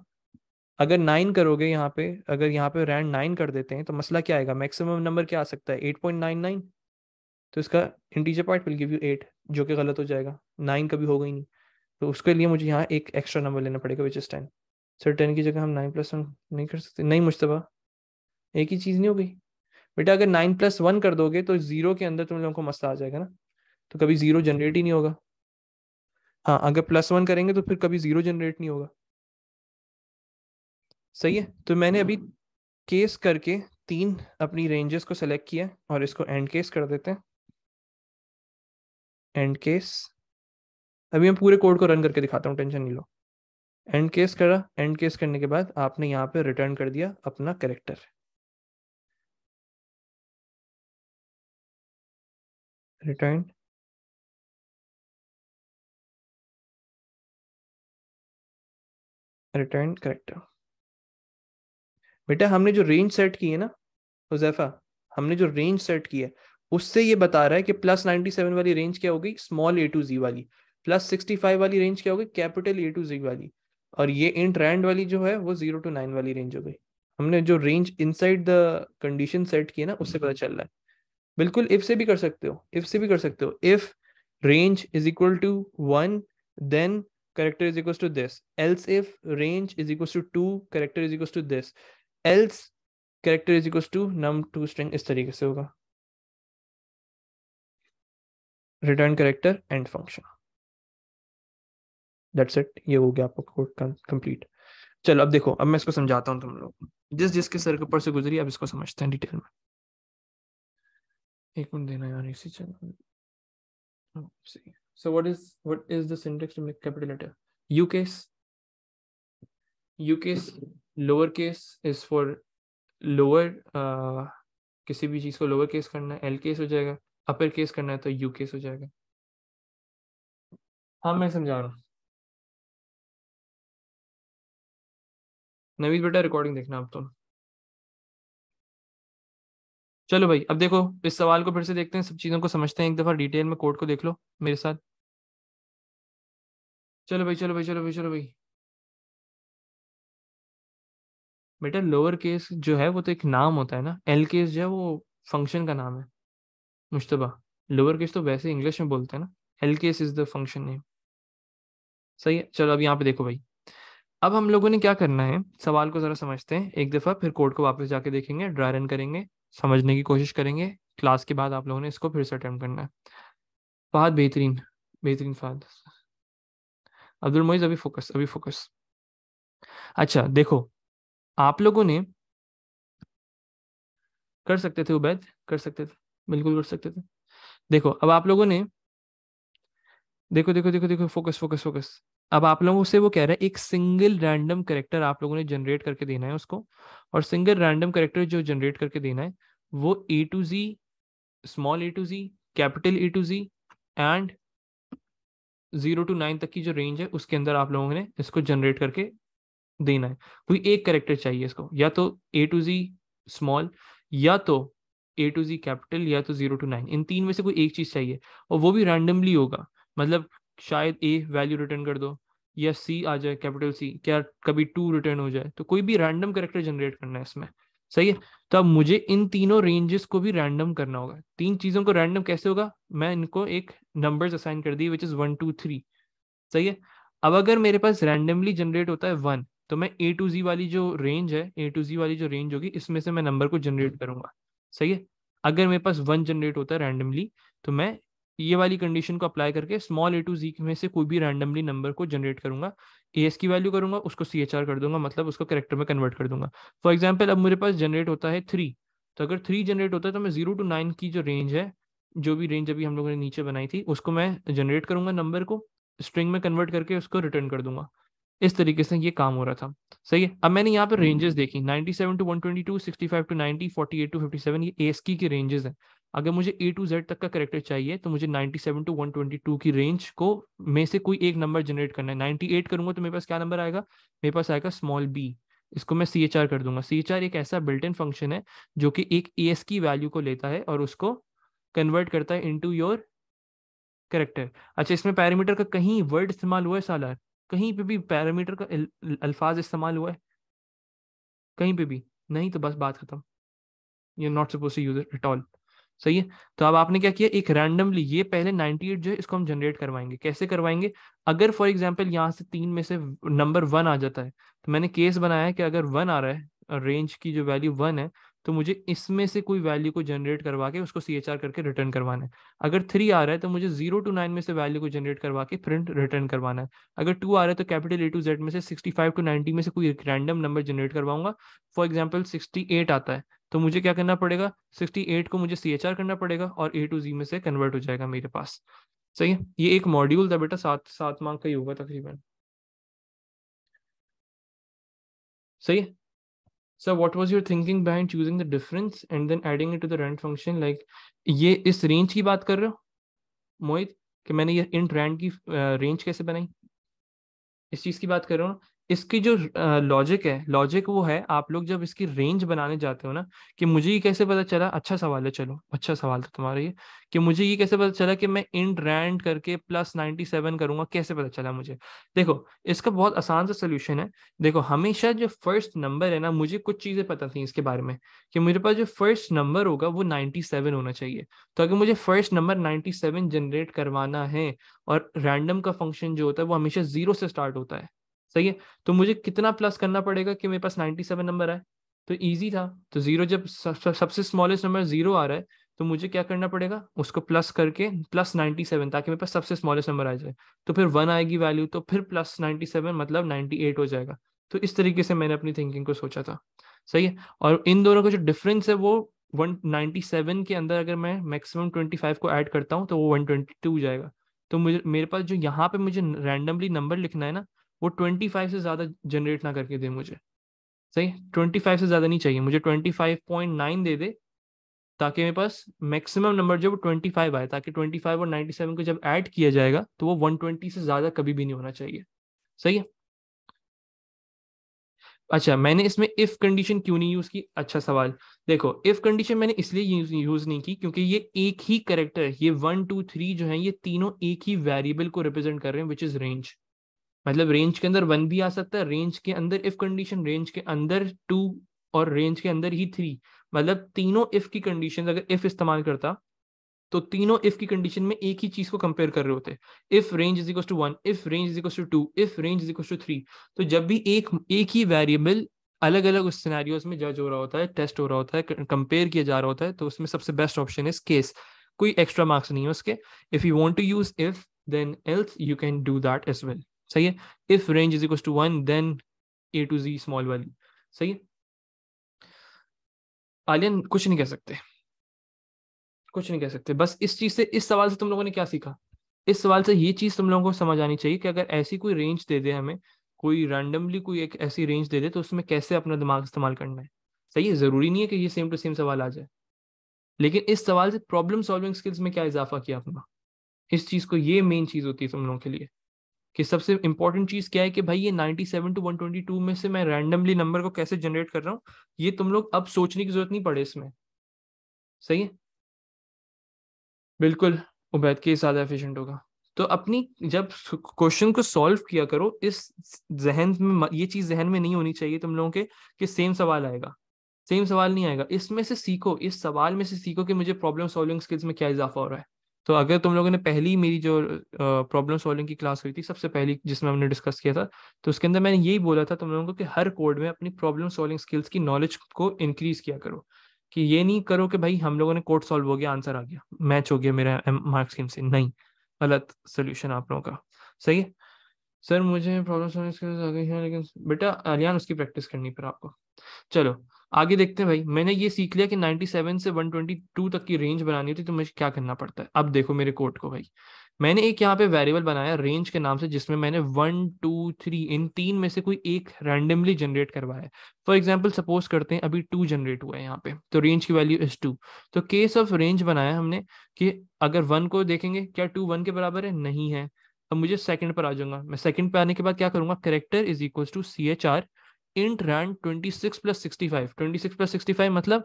अगर नाइन करोगे यहाँ पे अगर यहाँ पे रैंड नाइन कर देते हैं तो मसला क्या आएगा मैक्सिमम नंबर क्या आ सकता है एट पॉइंट नाइन नाइन तो इसका integer part will give you eight जो कि गलत हो जाएगा नाइन कभी होगा ही नहीं तो उसके लिए मुझे यहाँ एक एक्स्ट्रा नंबर लेना पड़ेगा which is ten sir ten की जगह हम नाइन प्लस वन नहीं कर सकते नहीं मुश्तबा एक ही चीज़ नहीं हो गई बेटा अगर नाइन प्लस वन कर दोगे तो ज़ीरो के अंदर तुम लोगों को मसला आ जाएगा ना तो कभी ज़ीरो जनरेट ही नहीं होगा हाँ अगर प्लस वन करेंगे तो फिर कभी ज़ीरो जनरेट नहीं होगा सही है तो मैंने अभी केस करके तीन अपनी रेंजेस को सेलेक्ट किया और इसको एंड केस कर देते हैं एंड केस अभी मैं पूरे कोड को रन करके दिखाता हूँ टेंशन नहीं लो एंड केस करा एंड केस करने के बाद आपने यहाँ पे रिटर्न कर दिया अपना करेक्टर रिटर्न रिटर्न करेक्टर बेटा हमने जो रेंज सेट की है ना हुजैफा हमने जो रेंज सेट की है उससे ये बता रहा है कि प्लस नाइनटी सेवन वाली रेंज क्या होगी स्मॉल ए टू जी वाली प्लस सिक्सटी फाइव वाली रेंज क्या होगी कैपिटल ए टू जी वाली और ये इन ट्रेंड वाली जो है वो जीरो टू नाइन वाली रेंज हो गई हमने जो range inside the condition set की है ना उससे पता चल रहा है बिल्कुल इफ से भी कर सकते हो इफ से भी कर सकते हो if range is equal to one then character is equal to this else if range is equal to two character is equal to this else character is equal to num to string इस तरीके से होगा return character end function that's it ये हो गया आपका code complete चलो अब देखो अब मैं इसको समझाता हूँ तुम लोग जिस जिसके सर के ऊपर से गुजरी अब इसको समझते हैं डिटेल में एक मिनट देना यार इसी channel so what is what is the syntax to make capital letter U case U case lower case is for lower किसी भी चीज़ को लोअर केस करना है एल केस हो जाएगा अपर केस करना है तो यू केस हो जाएगा हाँ मैं समझा रहा हूँ नवीद बेटा रिकॉर्डिंग देखना आप तो चलो भाई अब देखो इस सवाल को फिर से देखते हैं सब चीज़ों को समझते हैं एक दफ़ा डिटेल में कोड को देख लो मेरे साथ चलो भाई चलो भाई चलो भाई चलो भाई बेटा लोअर केस जो है वो तो एक नाम होता है ना एल केस जो है वो फंक्शन का नाम है मुश्तबा लोअर केस तो वैसे इंग्लिश में बोलते हैं ना L case is the function name सही है चलो अब यहाँ पे देखो भाई अब हम लोगों ने क्या करना है सवाल को ज़रा समझते हैं एक दफ़ा फिर कोर्ट को वापस जाके देखेंगे ड्राई रन करेंगे समझने की कोशिश करेंगे क्लास के बाद आप लोगों ने इसको फिर से अटैम्प्ट करना है बहुत बेहतरीन बेहतरीन फहद अब्दुल मोइज अभी फोकस अभी फोकस अच्छा देखो आप लोगों ने कर सकते थे उबैद कर सकते थे बिल्कुल कर सकते थे देखो अब आप लोगों ने देखो देखो देखो देखो फोकस फोकस फोकस अब आप लोगों से वो कह रहा है एक सिंगल रैंडम करेक्टर आप लोगों ने जनरेट करके देना है उसको और सिंगल रैंडम करेक्टर जो जनरेट करके देना है वो A to ji small A to Z capital A to Z and zero to nine तक की जो रेंज है उसके अंदर आप लोगों ने इसको जनरेट करके देना है कोई एक कैरेक्टर चाहिए इसको या तो ए टू जी स्मॉल या तो ए टू जी कैपिटल या तो जीरो टू नाइन इन तीन में से कोई एक चीज चाहिए और वो भी रैंडमली होगा मतलब शायद ए वैल्यू रिटर्न कर दो या सी आ जाए कैपिटल सी क्या कभी टू रिटर्न हो जाए तो कोई भी रैंडम करेक्टर जनरेट करना है इसमें सही है तो अब मुझे इन तीनों रेंजेस को भी रैंडम करना होगा तीन चीज़ों को रैंडम कैसे होगा मैं इनको एक नंबर्स असाइन कर दी which is one two three सही है अब अगर मेरे पास रैंडमली जनरेट होता है वन तो मैं ए टू जी वाली जो रेंज है ए टू जी वाली जो रेंज होगी इसमें से मैं नंबर को जनरेट हम्म। करूंगा सही है अगर मेरे पास वन जनरेट होता है रैंडमली तो मैं ये वाली कंडीशन को अप्लाई करके स्मॉल ए टू जी में से कोई भी रैंडमली नंबर को जनरेट करूंगा ए एस की वैल्यू करूंगा उसको सी एच आर कर दूंगा मतलब उसको करेक्टर में कन्वर्ट कर दूंगा फॉर एग्जाम्पल अब मेरे पास जनरेट होता है थ्री तो अगर थ्री जनरेट होता है तो मैं जीरो टू नाइन की जो रेंज है जो भी रेंज अभी हम लोगों ने नीचे बनाई थी उसको मैं जनरेट करूंगा नंबर को स्ट्रिंग में कन्वर्ट करके उसको रिटर्न कर दूंगा इस तरीके से ये काम हो रहा था सही है अब मैंने यहाँ पे रेंजेस हम्म। देखी 97 टू 122 65 टू 90 48 टू 57 ये एस की रेंजेस हैं अगर मुझे ए टू जेड तक का करेक्टर चाहिए तो मुझे 97 टू 122 की रेंज को में से कोई एक नंबर जनरेट करना है 98 करूंगा तो मेरे पास क्या नंबर आएगा मेरे पास आएगा स्मॉल बी इसको मैं सी कर दूंगा सी एक ऐसा बिल्ट इन फंक्शन है जो कि एक ए की वैल्यू को लेता है और उसको कन्वर्ट करता है टू योर करेक्टर अच्छा इसमें पैरामीटर का कहीं वर्ड इस्तेमाल हुआ है सालार कहीं पे भी पैरामीटर का अल्फाज इस्तेमाल हुआ है कहीं पे भी नहीं तो बस बात खत्म you not suppose to use it at all सही है तो अब आपने क्या किया एक रैंडमली ये पहले 98 जो है इसको हम जनरेट करवाएंगे कैसे करवाएंगे अगर फॉर एग्जांपल यहाँ से तीन में से नंबर वन आ जाता है तो मैंने केस बनाया है कि अगर वन आ रहा है रेंज की जो वैल्यू वन है तो मुझे इसमें से कोई वैल्यू को जनरेट करवा के उसको सी करके रिटर्न करवाना है अगर थ्री आ रहा है तो मुझे जीरो टू नाइन में से वैल्यू को जनरेट करवा के प्रिंट रिटर्न करवाना है अगर टू आ रहा है तो कैपिटल ए टू जेड में से सिक्सटी फाइव टू नाइनटी में से कोई रैंडम नंबर जनरेट करवाऊंगा फॉर एग्जाम्पल सिक्सटी एट आता है तो मुझे क्या करना पड़ेगा सिक्सटी एट को मुझे सी एच आर करना पड़ेगा और ए टू जी में से कन्वर्ट हो जाएगा मेरे पास सही है ये एक मॉड्यूल था बेटा सात सात मार्क का ही होगा तकरीबन सही है sir what was your thinking behind choosing the difference and then adding it to the rand function like ये इस रेंज की बात कर रहे हो मोहित कि मैंने ये इंट रेंट की रेंज कैसे बनाई इस चीज़ की बात कर रहा हूँ इसकी जो लॉजिक है लॉजिक वो है आप लोग जब इसकी रेंज बनाने जाते हो ना कि मुझे ये कैसे पता चला अच्छा सवाल है चलो अच्छा सवाल था तो तुम्हारा ये कि मुझे ये कैसे पता चला कि मैं इन रैंड करके प्लस नाइन्टी सेवन करूंगा कैसे पता चला मुझे देखो इसका बहुत आसान सा सोल्यूशन है देखो हमेशा जो फर्स्ट नंबर है ना मुझे कुछ चीज़ें पता थी इसके बारे में कि मेरे पास जो फर्स्ट नंबर होगा वो नाइन्टी सेवन होना चाहिए तो अगर मुझे first number ninety seven generate करवाना है और रैंडम का फंक्शन जो होता है वो हमेशा जीरो से स्टार्ट होता है सही है तो मुझे कितना प्लस करना पड़ेगा कि मेरे पास सेवन नंबर आए तो ईजी था तो जीरो जब सबसे स्मॉलेस्ट नंबर जीरो आ रहा है तो मुझे क्या करना पड़ेगा उसको प्लस करके प्लस सेवन ताकि मेरे पास सबसे स्मॉलेस्ट नंबर आ जाए तो फिर वन आएगी वैल्यू तो फिर प्लस सेवन मतलब एट हो जाएगा तो इस तरीके से मैंने अपनी थिंकिंग को सोचा था सही है और इन दोनों का जो डिफरेंस है वो वन सेवन के अंदर अगर मैं मैक्सिमम ट्वेंटी फाइव को ऐड करता हूँ तो वो वन ट्वेंटी हो जाएगा तो मुझे मेरे पास जो यहाँ पे मुझे रैंडमली नंबर लिखना है ना वो ट्वेंटी फाइव से ज़्यादा जनरेट ना करके दे मुझे सही ट्वेंटी फाइव से ज़्यादा नहीं चाहिए मुझे ट्वेंटी फाइव पॉइंट नाइन दे दे ताकि मेरे पास मैक्सिमम नंबर जो वो ट्वेंटी फाइव आए ताकि ट्वेंटी फाइव और नाइन्टी सेवन को जब ऐड किया जाएगा तो वो वन ट्वेंटी से ज़्यादा कभी भी नहीं होना चाहिए सही है अच्छा मैंने इसमें इफ कंडीशन क्यों नहीं यूज़ की अच्छा सवाल देखो इफ कंडीशन मैंने इसलिए यूज़ नहीं की क्योंकि ये एक ही करेक्टर ये वन टू थ्री जो है ये तीनों एक ही वेरिएबल को रिप्रेजेंट कर रहे हैं विच इज़ रेंज मतलब रेंज के अंदर वन भी आ सकता है रेंज के अंदर इफ कंडीशन रेंज के अंदर टू और रेंज के अंदर ही थ्री मतलब तीनों इफ की कंडीशन अगर इफ इस्तेमाल करता तो तीनों इफ की कंडीशन में एक ही चीज को कंपेयर कर रहे होते if range is equal to one if range is equal to two if range is equal to three तो जब भी एक एक ही वेरिएबल अलग अलग उस सिनेरियोस में जज हो रहा होता है टेस्ट हो रहा होता है कंपेयर किया जा रहा होता है तो उसमें सबसे बेस्ट ऑप्शन इज केस कोई एक्स्ट्रा मार्क्स नहीं है उसके if you want to use if then else you can do that as well सही है if range is equal to one then A to ji small value सही है alien कुछ नहीं कह सकते कुछ नहीं कह सकते बस इस चीज से इस सवाल से तुम लोगों ने क्या सीखा इस सवाल से ये चीज तुम लोगों को समझ आनी चाहिए कि अगर ऐसी कोई रेंज दे दे हमें कोई रैंडमली कोई एक ऐसी रेंज दे दे तो उसमें कैसे अपना दिमाग इस्तेमाल करना है सही है जरूरी नहीं है कि ये सेम टू सेम सवाल आ जाए लेकिन इस सवाल से प्रॉब्लम सॉल्विंग स्किल्स में क्या इजाफा किया अपना इस चीज को ये मेन चीज होती है तुम लोगों के लिए कि सबसे इंपॉर्टेंट चीज क्या है कि भाई ये 97 टू 122 में से मैं रैंडमली नंबर को कैसे जनरेट कर रहा हूँ ये तुम लोग अब सोचने की जरूरत नहीं पड़े इसमें सही है बिल्कुल उबैद के ज्यादा एफिशिएंट होगा तो अपनी जब क्वेश्चन को सॉल्व किया करो इस जहन में ये चीज जहन में नहीं होनी चाहिए तुम लोगों के कि सेम सवाल आएगा सेम सवाल नहीं आएगा इसमें से सीखो इस सवाल में से सीखो कि मुझे प्रॉब्लम सॉल्विंग स्किल्स में क्या इजाफा हो रहा है तो अगर तुम लोगों ने पहली मेरी जो प्रॉब्लम सॉल्विंग की क्लास हुई थी सबसे पहली जिसमें हमने डिस्कस किया था तो उसके अंदर मैंने यही बोला था तुम लोगों को कि हर कोड में अपनी प्रॉब्लम सॉल्विंग स्किल्स की नॉलेज को इंक्रीज किया करो कि ये नहीं करो कि भाई हम लोगों ने कोड सॉल्व हो गया आंसर आ गया मैच हो गया मेरा मार्क्स स्कीम से नहीं गलत सोल्यूशन आप लोगों का सही है सर मुझे प्रॉब्लम सॉल्विंग स्किल्स आ गई है लेकिन बेटा अलियान उसकी प्रैक्टिस करनी पर आपको चलो आगे देखते हैं भाई मैंने ये सीख लिया कि 97 से 122 तक की रेंज बनानी होती तो मुझे क्या करना पड़ता है अब देखो मेरे कोड को भाई मैंने एक यहाँ पे वेरिएबल बनाया रेंज के नाम से जिसमें मैंने वन टू थ्री इन तीन में से कोई एक रैंडमली जनरेट करवाया फॉर एग्जाम्पल सपोज करते हैं अभी टू जनरेट हुआ है यहाँ पे तो रेंज की वैल्यू इज टू तो केस ऑफ रेंज बनाया हमने कि अगर वन को देखेंगे क्या टू वन के बराबर है नहीं है अब तो मुझे सेकंड पर आ जाऊंगा मैं सेकंड पे आने के बाद क्या करूंगा character is equal to C H R int rand 26 प्लस 65 26 प्लस 65 मतलब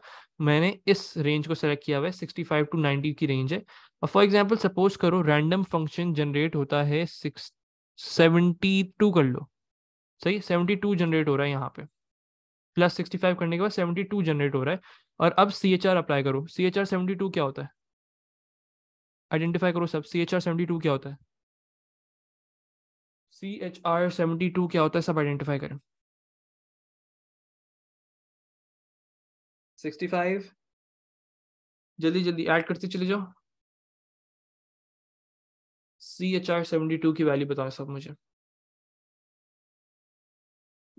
मैंने इस रेंज को सेलेक्ट किया हुआ है 65 टू 90 की रेंज है और फॉर एग्जांपल सपोज करो रैंडम फंक्शन जनरेट होता है सिक्स सेवेंटी कर लो सही 72 जनरेट हो रहा है यहाँ पे प्लस 65 करने के बाद 72 जनरेट हो रहा है और अब सी अप्लाई करो सी एच क्या होता है आइडेंटिफाई करो सब सी एच क्या होता है सी एच क्या होता है सब आइडेंटिफाई करें 65 फाइव जल्दी जल्दी ऐड करते चले जाओ C H R seventy two की वैल्यू बताओ सब मुझे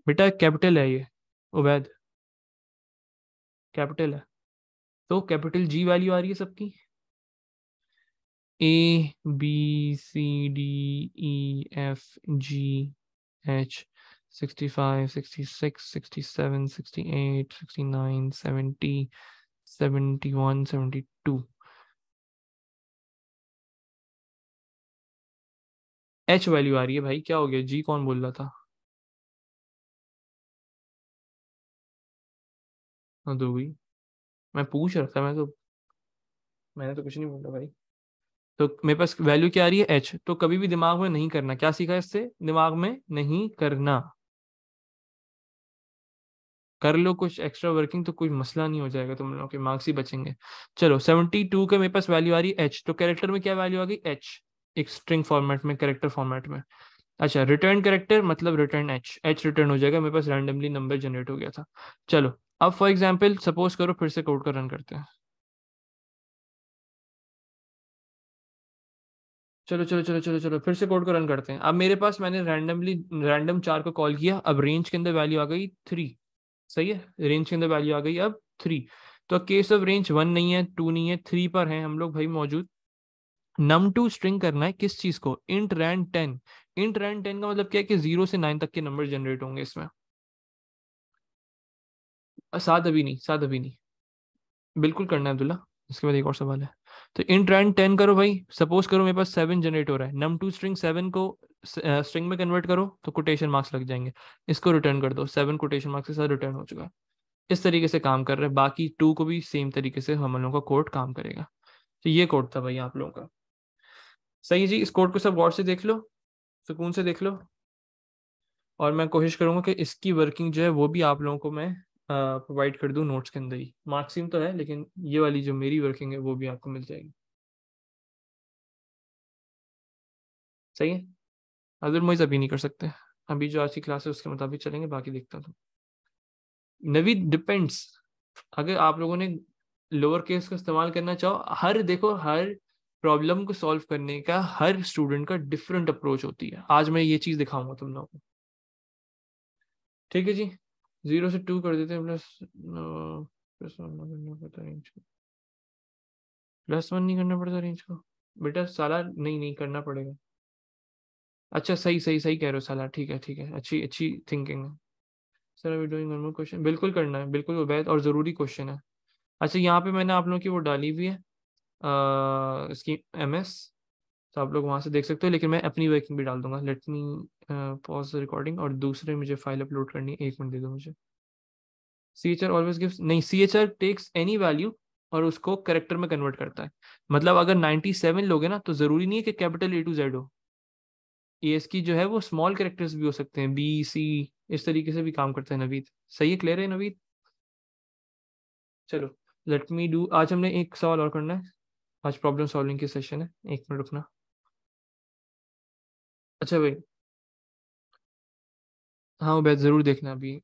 बेटा कैपिटल है ये उबैद कैपिटल है तो कैपिटल जी वैल्यू आ रही है सबकी A B C D E F G H 65, 66, 67, 68, 69, 70, 71, 72. H value आ रही है भाई क्या हो गया जी कौन बोल रहा था हाँ, दो मैं पूछ रहा था मैं तो मैंने तो कुछ नहीं बोला भाई तो मेरे पास वैल्यू क्या आ रही है एच तो कभी भी दिमाग में नहीं करना क्या सीखा इससे दिमाग में नहीं करना कर लो कुछ एक्स्ट्रा वर्किंग तो कोई मसला नहीं हो जाएगा तुम लोगों के मार्क्स ही बचेंगे चलो सेवेंटी टू के मेरे पास वैल्यू आ रही है एच तो कैरेक्टर में क्या वैल्यू आ गई एच एक स्ट्रिंग फॉर्मेट में कैरेक्टर फॉर्मेट में अच्छा रिटर्न कैरेक्टर मतलब रिटर्न एच एच रिटर्न हो जाएगा मेरे पास रैंडमली नंबर जनरेट हो गया था चलो अब फॉर एग्जाम्पल सपोज करो फिर से कोड का रन करते हैं चलो चलो चलो चलो चलो फिर से कोड को रन करते हैं अब मेरे पास मैंने रैंडमली रैंडम चार को कॉल किया अब रेंज के अंदर वैल्यू आ गई थ्री सही है रेंज के अंदर वैल्यू आ गई अब थ्री तो केस ऑफ रेंज वन नहीं है टू नहीं है थ्री पर है हम लोग भाई मौजूद नम टू स्ट्रिंग करना है किस चीज को int rand ten int rand ten का मतलब क्या है कि जीरो से नाइन तक के नंबर जनरेट होंगे इसमें सात अभी नहीं सात अभी नहीं बिल्कुल करना है अब्दुल्ला इसके बाद एक और सवाल है तो इंट रैन टेन करो भाई सपोज करो मेरे पास सेवन जनरेट हो रहा है नम टू स्ट्रिंग सेवन को स्ट्रिंग में कन्वर्ट करो तो कोटेशन मार्क्स लग जाएंगे इसको रिटर्न कर दो सेवन कोटेशन मार्क्स के साथ रिटर्न हो चुका इस तरीके से काम कर रहे हैं बाकी टू को भी सेम तरीके से हम लोगों का कोड काम करेगा तो ये कोड था भाई आप लोगों का सही है जी इस कोड को सब गौर से देख लो सुकून से देख लो और मैं कोशिश करूंगा कि इसकी वर्किंग जो है वो भी आप लोगों को मैं प्रोवाइड कर दूँ नोट्स के अंदर ही मार्क्सिम तो है लेकिन ये वाली जो मेरी वर्किंग है वो भी आपको मिल जाएगी सही है अदरवाइज अभी नहीं कर सकते अभी जो आज की क्लास है उसके मुताबिक चलेंगे बाकी देखता हूँ नवी डिपेंड्स अगर आप लोगों ने लोअर केस का इस्तेमाल करना चाहो हर देखो हर प्रॉब्लम को सॉल्व करने का हर स्टूडेंट का डिफरेंट अप्रोच होती है आज मैं ये चीज़ दिखाऊंगा तुम लोगों को ठीक है जी जीरो से टू कर देते हैं प्लस प्लस वन करना पड़ता रेंज को प्लस वन नहीं करना पड़ता रेंज को बेटा साला नहीं नहीं करना पड़ेगा अच्छा सही सही सही कह रहे हो साला ठीक है ठीक है अच्छी अच्छी थिंकिंग है sir we doing one more question बिल्कुल करना है बिल्कुल उबैद और ज़रूरी क्वेश्चन है अच्छा यहाँ पे मैंने आप लोगों की वो डाली हुई है इसकी एम एस तो आप लोग वहाँ से देख सकते हो लेकिन मैं अपनी वर्किंग भी डाल दूंगा लेट मी पॉज रिकॉर्डिंग और दूसरे मुझे फाइल अपलोड करनी है एक मिनट दे दो मुझे C H R always give नहीं C H R takes any value और उसको करेक्टर में कन्वर्ट करता है मतलब अगर 97 लोग हैं ना तो ज़रूरी नहीं है कि कैपिटल ए टू जेड हो ई एस की जो है वो स्मॉल कैरेक्टर्स भी हो सकते हैं बी सी इस तरीके से भी काम करते हैं नवीद सही है क्लियर है नवीद चलो लेट मी डू आज हमने एक सवाल और करना है आज प्रॉब्लम सॉल्विंग की सेशन है एक मिनट रुकना अच्छा भाई हाँ वैद ज़रूर देखना अभी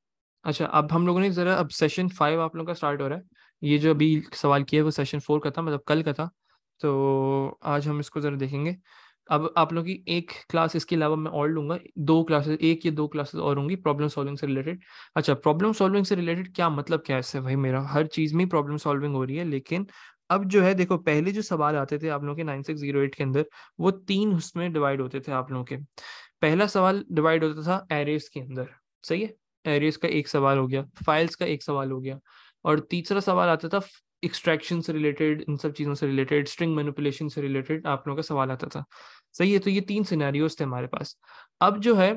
अच्छा अब हम लोगों ने ज़रा अब सेशन फाइव आप लोगों का स्टार्ट हो रहा है ये जो अभी सवाल किया है वो सेशन फोर का था मतलब कल का था तो आज हम इसको ज़रा देखेंगे अब आप लोगों की एक क्लास इसके अलावा मैं और लूंगा दो क्लासेस एक या दो क्लासेस और होंगी प्रॉब्लम सॉल्विंग से रिलेटेड अच्छा प्रॉब्लम सॉल्विंग से रिलेटेड क्या मतलब क्या है इससे भाई मेरा हर चीज में प्रॉब्लम सॉल्विंग हो रही है लेकिन अब जो है देखो पहले जो सवाल आते थे आप लोगों के नाइन सिक्स जीरो एट के अंदर वो तीन उसमें डिवाइड होते थे आप लोगों के पहला सवाल डिवाइड होता था एरेस के अंदर सही है एरेस का एक सवाल हो गया फाइल्स का एक सवाल हो गया और तीसरा सवाल आता था एक्सट्रैक्शन से रिलेटेड इन सब चीज़ों से रिलेटेड स्ट्रिंग मैनिपुलेशन से रिलेटेड आप लोगों का सवाल आता था सही है तो ये तीन सिनेरियोज थे हमारे पास अब जो है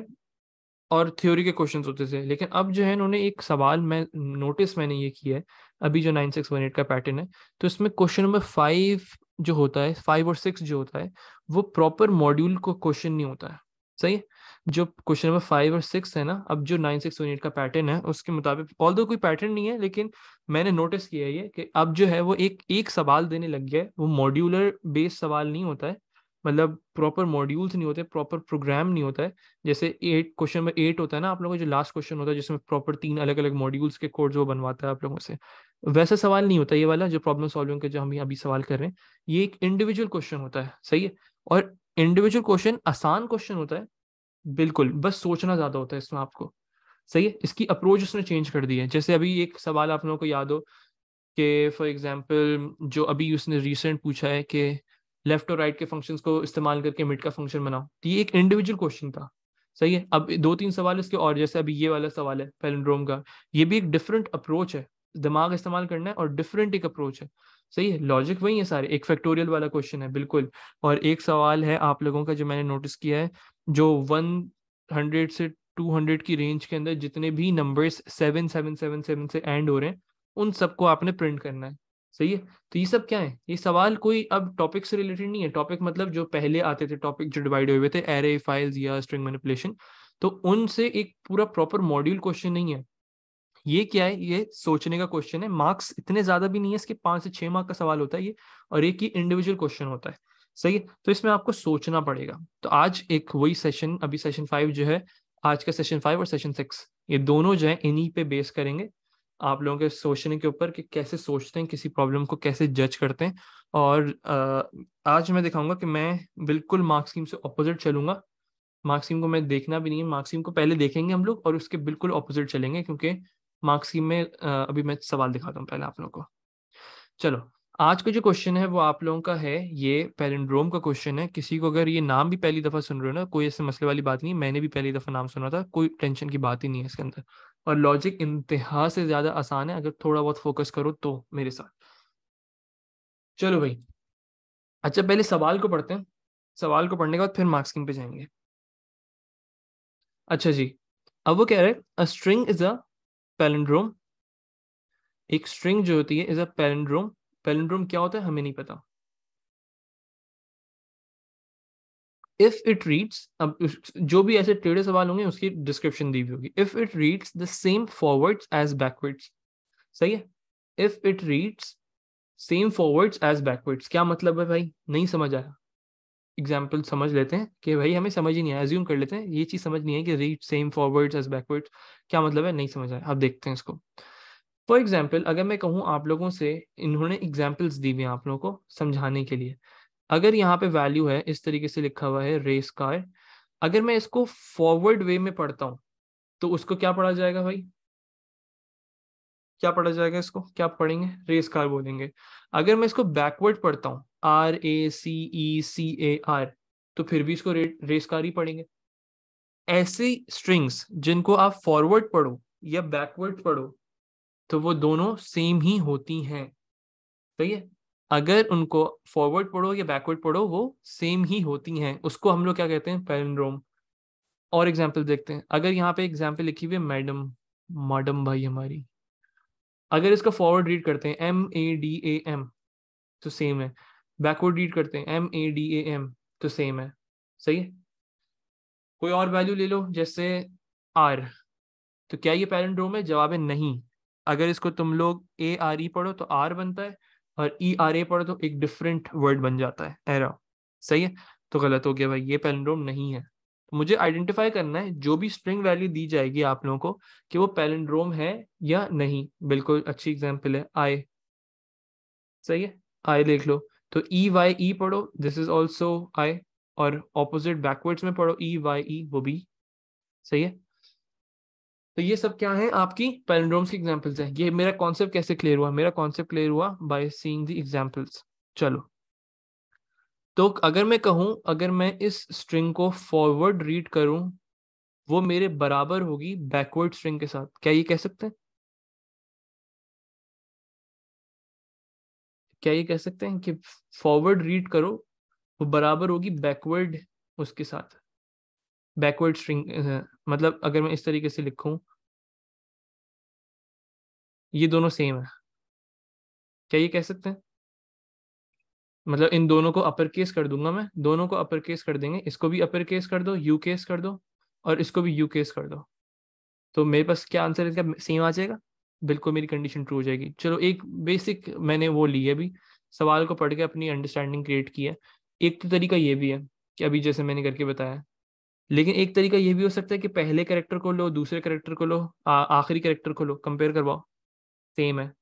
और थ्योरी के क्वेश्चन होते थे लेकिन अब जो है इन्होंने एक सवाल मैं नोटिस मैंने ये किया है अभी जो नाइन सिक्स वन एट का पैटर्न है तो इसमें क्वेश्चन नंबर फाइव जो होता है फाइव और सिक्स जो होता है वो प्रॉपर मॉड्यूल को क्वेश्चन नहीं होता है सही है जो क्वेश्चन नंबर फाइव और सिक्स है ना अब जो नाइन सिक्स वन एट का पैटर्न है उसके मुताबिक ऑल कोई पैटर्न नहीं है लेकिन मैंने नोटिस किया है ये कि अब जो है वो एक एक सवाल देने लग गया है वो मॉड्यूलर बेस्ड सवाल नहीं होता है मतलब प्रॉपर मॉड्यूल्स नहीं होते प्रॉपर प्रोग्राम नहीं होता है जैसे एट क्वेश्चन में एट होता है ना आप लोगों का जो लास्ट क्वेश्चन होता है जिसमें प्रॉपर तीन अलग अलग मॉड्यूल्स के कोड्स वो बनवाता है आप लोगों से वैसा सवाल नहीं होता ये वाला जो प्रॉब्लम सॉल्विंग का जो हम अभी सवाल कर रहे हैं ये एक इंडिविजुअल क्वेश्चन होता है सही है और इंडिविजुअल क्वेश्चन आसान क्वेश्चन होता है बिल्कुल बस सोचना ज़्यादा होता है इसमें आपको सही है इसकी अप्रोच उसने चेंज कर दी है जैसे अभी एक सवाल आप लोगों को याद हो कि फॉर एग्जाम्पल जो अभी उसने रिसेंट पूछा है कि लेफ्ट और राइट के फंक्शंस को इस्तेमाल करके मिड का फंक्शन बनाओ तो ये एक इंडिविजुअल क्वेश्चन था सही है अब दो तीन सवाल इसके और जैसे अभी ये वाला सवाल है पेलिंड्रोम का ये भी एक डिफरेंट अप्रोच है दिमाग इस्तेमाल करना है और डिफरेंट एक अप्रोच है सही है लॉजिक वही है सारे एक फैक्टोरियल वाला क्वेश्चन है बिल्कुल और एक सवाल है आप लोगों का जो मैंने नोटिस किया है जो वन हंड्रेड से टू हंड्रेड की रेंज के अंदर जितने भी numbers seven seven seven seven से एंड हो रहे हैं उन सबको आपने प्रिंट करना है सही है तो ये सब क्या है ये सवाल कोई अब टॉपिक से रिलेटेड नहीं है टॉपिक मतलब जो पहले आते थे टॉपिक जो डिवाइड हुए थे एरे फाइल्स या स्ट्रिंग मैनिपुलेशन तो उनसे एक पूरा प्रॉपर मॉड्यूल क्वेश्चन नहीं है ये क्या है ये सोचने का क्वेश्चन है मार्क्स इतने ज्यादा भी नहीं है इसके पांच से छह मार्क का सवाल होता है ये और एक ही इंडिविजुअल क्वेश्चन होता है सही है तो इसमें आपको सोचना पड़ेगा तो आज एक वही सेशन अभी सेशन फाइव जो है आज का सेशन फाइव और सेशन सिक्स ये दोनों जो है इन्हीं पे बेस करेंगे आप लोगों के सोचने के ऊपर कि कैसे सोचते हैं किसी प्रॉब्लम को कैसे जज करते हैं और आज मैं दिखाऊंगा कि मैं बिल्कुल मार्क्सिम से अपोजिट चलूंगा मार्क्सिम को मैं देखना भी नहीं है मार्क्सिम को पहले देखेंगे हम लोग और उसके बिल्कुल अपोजिट चलेंगे क्योंकि मार्क्सिम में अभी मैं सवाल दिखाता हूँ पहले आप लोगों को चलो आज का जो क्वेश्चन है वो आप लोगों का है ये पेरेंड्रोम का क्वेश्चन है किसी को अगर ये नाम भी पहली दफ़ा सुन रहे हो ना कोई ऐसे मसले वाली बात नहीं मैंने भी पहली दफ़ा नाम सुना था कोई टेंशन की बात ही नहीं है इसके अंदर और लॉजिक इंतहा से ज़्यादा आसान है अगर थोड़ा बहुत फोकस करो तो मेरे साथ चलो भाई अच्छा पहले सवाल को पढ़ते हैं सवाल को पढ़ने के बाद फिर मार्क्सिंग पे जाएंगे अच्छा जी अब वो कह रहे हैं a string is a palindrome एक स्ट्रिंग जो होती है इज अ पैलेंड्रोम पैलेंड्रोम क्या होता है हमें नहीं पता इफ इट रीड्स अब जो भी ऐसे टेढ़े सवाल होंगे उसकी डिस्क्रिप्शन दी हुई होगी if it reads the same forwards as backwards सही है if it reads same forwards as backwards क्या मतलब है भाई नहीं समझ आया एग्जाम्पल समझ लेते हैं कि भाई हमें समझ ही नहीं आया एज्यूम कर लेते हैं ये चीज़ समझ नहीं है कि read same forwards as backwards क्या मतलब है नहीं समझ आया आप देखते हैं इसको फॉर एग्जाम्पल अगर मैं कहूँ आप लोगों से इन्होंने एग्जाम्पल्स दी हुई आप लोगों को समझाने के लिए अगर यहाँ पे वैल्यू है इस तरीके से लिखा हुआ है रेस कार अगर मैं इसको फॉरवर्ड वे में पढ़ता हूँ तो उसको क्या पढ़ा जाएगा भाई क्या पढ़ा जाएगा इसको क्या पढ़ेंगे रेस कार बोलेंगे अगर मैं इसको बैकवर्ड पढ़ता हूँ R A C E C A R तो फिर भी इसको रेस कार ही पढ़ेंगे ऐसी स्ट्रिंग्स जिनको आप फॉरवर्ड पढ़ो या बैकवर्ड पढ़ो तो वो दोनों सेम ही होती हैं सही है अगर उनको फॉरवर्ड पढ़ो या बैकवर्ड पढ़ो वो सेम ही होती हैं उसको हम लोग क्या कहते हैं पेरेंड्रोम और एग्जाम्पल देखते हैं अगर यहाँ पे एग्जाम्पल लिखी हुई है मैडम मैडम भाई हमारी अगर इसको फॉरवर्ड रीड करते हैं M A D A M तो सेम है बैकवर्ड रीड करते हैं M A D A M तो सेम है सही है कोई और वैल्यू ले लो जैसे आर तो क्या ये पेरेंड्रोम है जवाब है नहीं अगर इसको तुम लोग ए आर ई पढ़ो तो आर बनता है और ई आर ए पढ़ो तो एक डिफरेंट वर्ड बन जाता है एरा सही है तो गलत हो गया भाई ये पेलेंड्रोम नहीं है तो मुझे आइडेंटिफाई करना है जो भी स्ट्रिंग वैल्यू दी जाएगी आप लोगों को कि वो पेलेंड्रोम है या नहीं बिल्कुल अच्छी एग्जाम्पल है आई सही है आई देख लो तो ई वाई ई पढ़ो दिस इज ऑल्सो आई और ऑपोजिट बैकवर्ड्स में पढ़ो ई वाई ई वो भी सही है तो ये सब क्या है आपकी पेलिड्रोम्स की एग्जाम्पल्स है ये मेरा कॉन्सेप्ट कैसे क्लियर हुआ मेरा कॉन्सेप्ट क्लियर हुआ बाय सीइंग द एग्जाम्पल्स चलो तो अगर मैं कहूं अगर मैं इस स्ट्रिंग को फॉरवर्ड रीड करूं वो मेरे बराबर होगी बैकवर्ड स्ट्रिंग के साथ क्या ये कह सकते हैं क्या ये कह सकते हैं कि फॉरवर्ड रीड करो वो बराबर होगी बैकवर्ड उसके साथ बैकवर्ड स्ट्रिंग मतलब अगर मैं इस तरीके से लिखूं ये दोनों सेम है क्या ये कह सकते हैं मतलब इन दोनों को अपर केस कर दूंगा मैं दोनों को अपर केस कर देंगे इसको भी अपर केस कर दो यू केस कर दो और इसको भी यू केस कर दो तो मेरे पास क्या आंसर इसका सेम आ जाएगा बिल्कुल मेरी कंडीशन ट्रू हो जाएगी चलो एक बेसिक मैंने वो ली है अभी सवाल को पढ़ के अपनी अंडरस्टैंडिंग क्रिएट की है एक तो तरीका ये भी है कि अभी जैसे मैंने करके बताया लेकिन एक तरीका यह भी हो सकता है कि पहले करेक्टर को लो दूसरे करेक्टर को लो आखिरी करेक्टर को लो कंपेयर करवाओ सेम है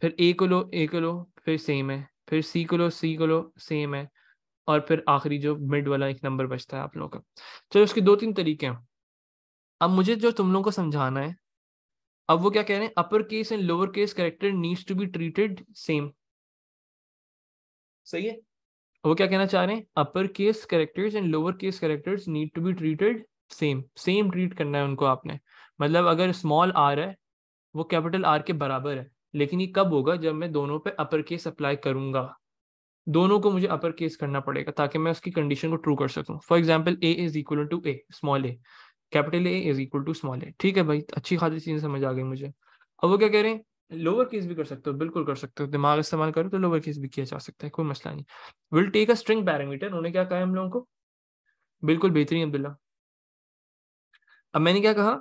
फिर ए को लो ए को लो फिर सेम है फिर सी को लो सी को लो सेम है और फिर आखिरी जो मिड वाला एक नंबर बचता है आप लोगों का चलो उसके दो तीन तरीके हैं अब मुझे जो तुम लोगों को समझाना है अब वो क्या कह रहे हैं upper case and lower case character needs to be treated same सही है वो क्या कहना चाह रहे हैं upper case characters and lower case characters need to be treated same same treat करना है उनको आपने मतलब अगर स्मॉल आर है वो कैपिटल आर के बराबर है लेकिन ये कब होगा जब मैं दोनों पे अपर केस अप्लाई करूंगा दोनों को मुझे अपर केस करना पड़ेगा ताकि मैं उसकी कंडीशन को ट्रू कर सकूं for example A is equal to A small A capital A is equal to small A ठीक है भाई अच्छी खासी चीज़ें समझ आ गई मुझे अब वो क्या कह रहे हैं लोअर केस भी कर सकते हो बिल्कुल कर सकते हो दिमाग इस्तेमाल करो तो लोअर केस भी किया जा सकता है कोई मसला नहीं will take a string parameter उन्होंने क्या कहा हम लोगों को बिल्कुल बेहतरीन अब्दुल्ला अब मैंने क्या कहा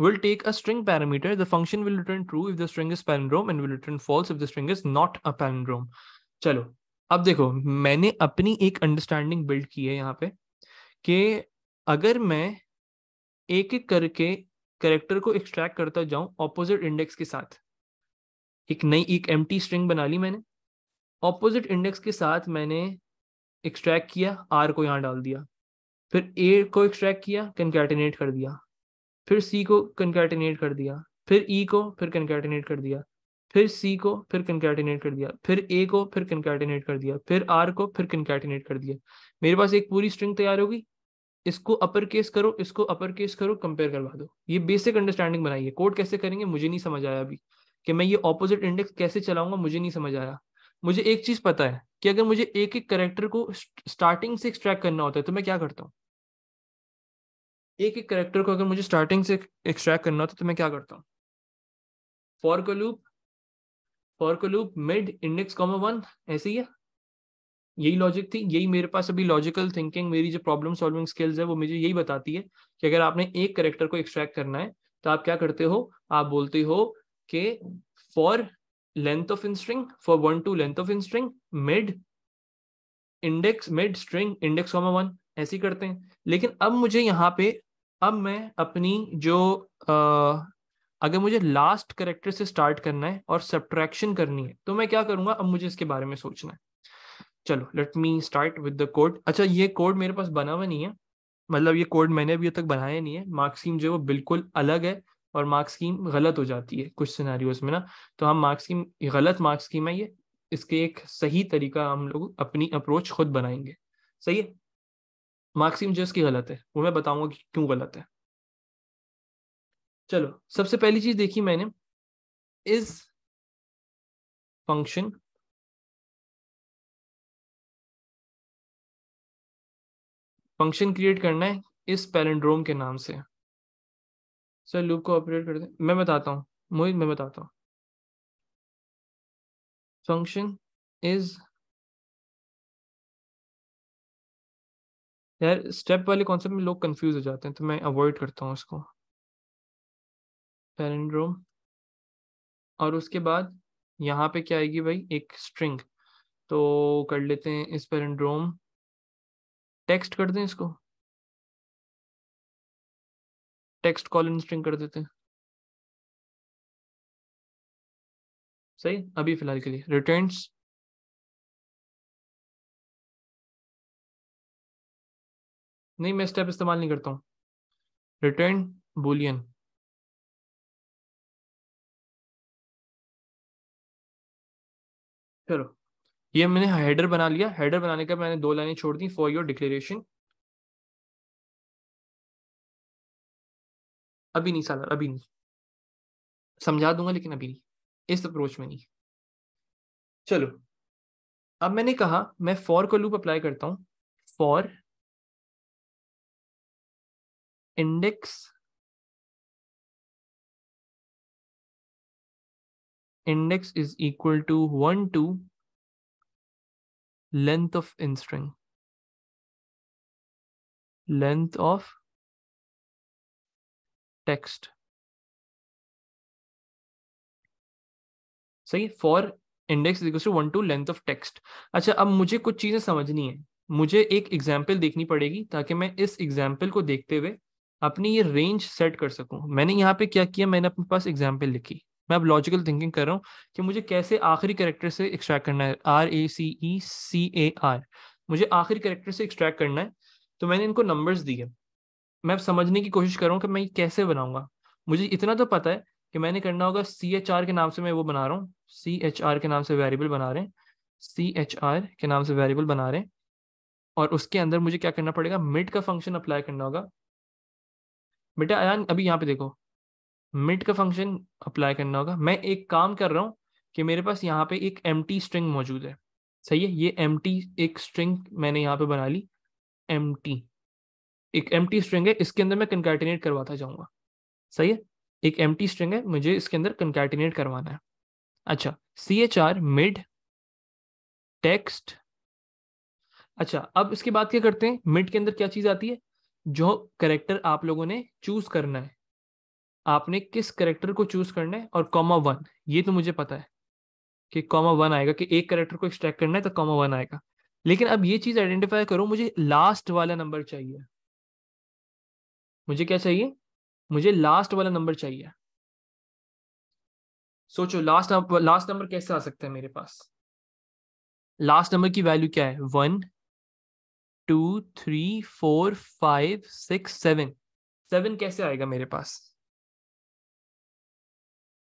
will take a string parameter the function will return true if the string is palindrome and will return false if the string is not a palindrome. चलो अब देखो मैंने अपनी एक अंडरस्टैंडिंग बिल्ड की है यहाँ पे कि अगर मैं एक एक करके करेक्टर को एक्सट्रैक्ट करता जाऊं ऑपोजिट इंडेक्स के साथ एक नई एक एम स्ट्रिंग बना ली मैंने ऑपोजिट इंडेक्स के साथ मैंने एक्सट्रैक्ट किया आर को यहाँ डाल दिया फिर ए को एक्सट्रैक्ट किया कंकैटिनेट कर दिया फिर सी को कंकैटिनेट कर दिया फिर ई e को फिर कंकैटिनेट कर दिया फिर सी को फिर कंकैटिनेट कर दिया फिर ए को फिर कंकैटिनेट कर दिया फिर आर को फिर कंकैटिनेट कर दिया मेरे पास एक पूरी स्ट्रिंग तैयार होगी इसको अपर केस करो इसको अपर केस करो कंपेयर करवा दो ये बेसिक अंडरस्टैंडिंग बनाइए कोड कैसे करेंगे मुझे नहीं समझ आया अभी कि मैं ये ऑपोजिट इंडेक्स कैसे चलाऊंगा मुझे नहीं समझ आया मुझे एक चीज पता है कि अगर मुझे एक एक करेक्टर को स्टार्टिंग से एक्सट्रैक्ट करना होता है तो मैं क्या करता हूँ एक एक करेक्टर को अगर मुझे स्टार्टिंग से एक्सट्रैक्ट करना होता है तो मैं क्या करता हूँ फॉर का लूप फॉर का loop mid index comma one ऐसे ही है यही लॉजिक थी यही मेरे पास अभी लॉजिकल थिंकिंग मेरी जो प्रॉब्लम सॉल्विंग स्किल्स है वो मुझे यही बताती है कि अगर आपने एक करेक्टर को एक्सट्रैक्ट करना है तो आप क्या करते हो आप बोलते हो के for length of in string for one to length of in string mid index mid string index comma one ऐसे करते हैं लेकिन अब मुझे यहाँ पे अब मैं अपनी जो आ, अगर मुझे लास्ट करेक्टर से स्टार्ट करना है और सब्ट्रैक्शन करनी है तो मैं क्या करूंगा अब मुझे इसके बारे में सोचना है चलो let me start with the code अच्छा ये कोड मेरे पास बना हुआ नहीं है मतलब ये कोड मैंने अभी तक बनाया नहीं है मार्क्सिंग जो है वो बिल्कुल अलग है और मार्क्स स्कीम गलत हो जाती है कुछ सिनारियोज में ना तो हम मार्क्स स्कीम गलत मार्क्स स्कीम है ये इसके एक सही तरीका हम लोग अपनी अप्रोच खुद बनाएंगे सही है मार्क्स स्कीम जो इसकी गलत है वो मैं बताऊंगा कि क्यों गलत है चलो सबसे पहली चीज देखी मैंने इज फंक्शन फंक्शन क्रिएट करना है इस पैलेंड्रोम के नाम से सर लूप को ऑपरेट करते हैं मैं बताता हूँ मोहित मैं बताता हूँ फंक्शन इज यार स्टेप वाले कॉन्सेप्ट में लोग कंफ्यूज हो जाते हैं तो मैं अवॉइड करता हूँ उसको पैरेंड्रोम और उसके बाद यहाँ पे क्या आएगी भाई एक स्ट्रिंग तो कर लेते हैं इस पैरेंड्रोम टेक्स्ट कर दें इसको टेक्स्ट कॉलन स्ट्रिंग कर देते हैं सही अभी फिलहाल के लिए रिटर्न्स नहीं मैं स्टेप इस्तेमाल नहीं करता हूं रिटर्न बुलियन चलो ये मैंने हेडर बना लिया हेडर बनाने का मैंने दो लाइनें छोड़ दी फॉर योर डिक्लेरेशन अभी नहीं सालर अभी नहीं समझा दूंगा लेकिन अभी नहीं इस अप्रोच में नहीं चलो अब मैंने कहा मैं फॉर का लूप अप्लाई करता हूं for index index is equal to one to length of in string length of text सही for index is to one to length of text अच्छा अब मुझे कुछ चीजें समझनी है मुझे एक एग्जाम्पल देखनी पड़ेगी ताकि मैं इस एग्जाम्पल को देखते हुए अपनी ये रेंज सेट कर सकूं मैंने यहाँ पे क्या किया मैंने अपने पास एग्जाम्पल लिखी मैं अब लॉजिकल थिंकिंग कर रहा हूँ कि मुझे कैसे आखिरी करेक्टर से एक्सट्रैक्ट करना है R A C E C A R मुझे आखिरी करेक्टर से एक्सट्रैक्ट करना है तो मैंने इनको नंबर्स दिए मैं समझने की कोशिश कर रहा हूँ कि मैं कैसे बनाऊंगा मुझे इतना तो पता है कि मैंने करना होगा सी एच आर के नाम से मैं वो बना रहा हूँ सी एच आर के नाम से वेरिएबल बना रहे हैं सी एच आर के नाम से वेरिएबल बना रहे हैं और उसके अंदर मुझे क्या करना पड़ेगा मिट का फंक्शन अप्लाई करना होगा बेटा अयान अभी यहाँ पे देखो मिट का फंक्शन अप्लाई करना होगा मैं एक काम कर रहा हूँ कि मेरे पास यहाँ पे एक एम स्ट्रिंग मौजूद है सही है ये एम एक स्ट्रिंग मैंने यहाँ पे बना ली एम टी एक एम स्ट्रिंग है इसके अंदर मैं कंकैटिनेट करवाता जाऊंगा सही है एक एम स्ट्रिंग है मुझे इसके अंदर कंकैटिनेट करवाना है अच्छा C H R mid text अच्छा अब इसके बाद क्या करते हैं मिड के अंदर क्या चीज आती है जो करेक्टर आप लोगों ने चूज करना है आपने किस करेक्टर को चूज करना है और कॉमा वन ये तो मुझे पता है कि कॉमा वन आएगा कि एक करेक्टर को एक्सट्रैक्ट करना है तो कॉमा वन आएगा लेकिन अब ये चीज आइडेंटिफाई करो मुझे लास्ट वाला नंबर चाहिए मुझे क्या चाहिए मुझे लास्ट वाला नंबर चाहिए सोचो लास्ट लास्ट नंबर कैसे आ सकता है मेरे पास लास्ट नंबर की वैल्यू क्या है one two three four five six seven seven कैसे आएगा मेरे पास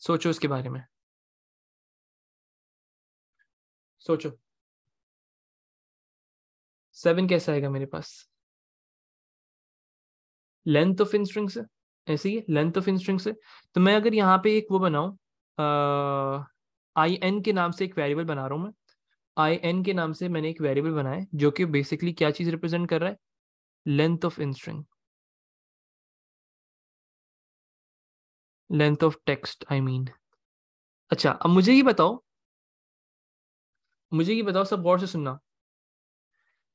सोचो इसके बारे में सोचो सेवन कैसे आएगा मेरे पास लेंथ ऑफ इन स्ट्रिंग्स है ऐसे ही लेंथ ऑफ इन स्ट्रिंग्स है तो मैं अगर यहाँ पे एक वो बनाऊँ आई एन के नाम से एक वेरिएबल बना रहा हूँ मैं आई एन के नाम से मैंने एक वेरिएबल बनाया है जो कि बेसिकली क्या चीज़ रिप्रेजेंट कर रहा है length of in string length of text I mean अच्छा अब मुझे ये बताओ मुझे ये बताओ सब गौर से सुनना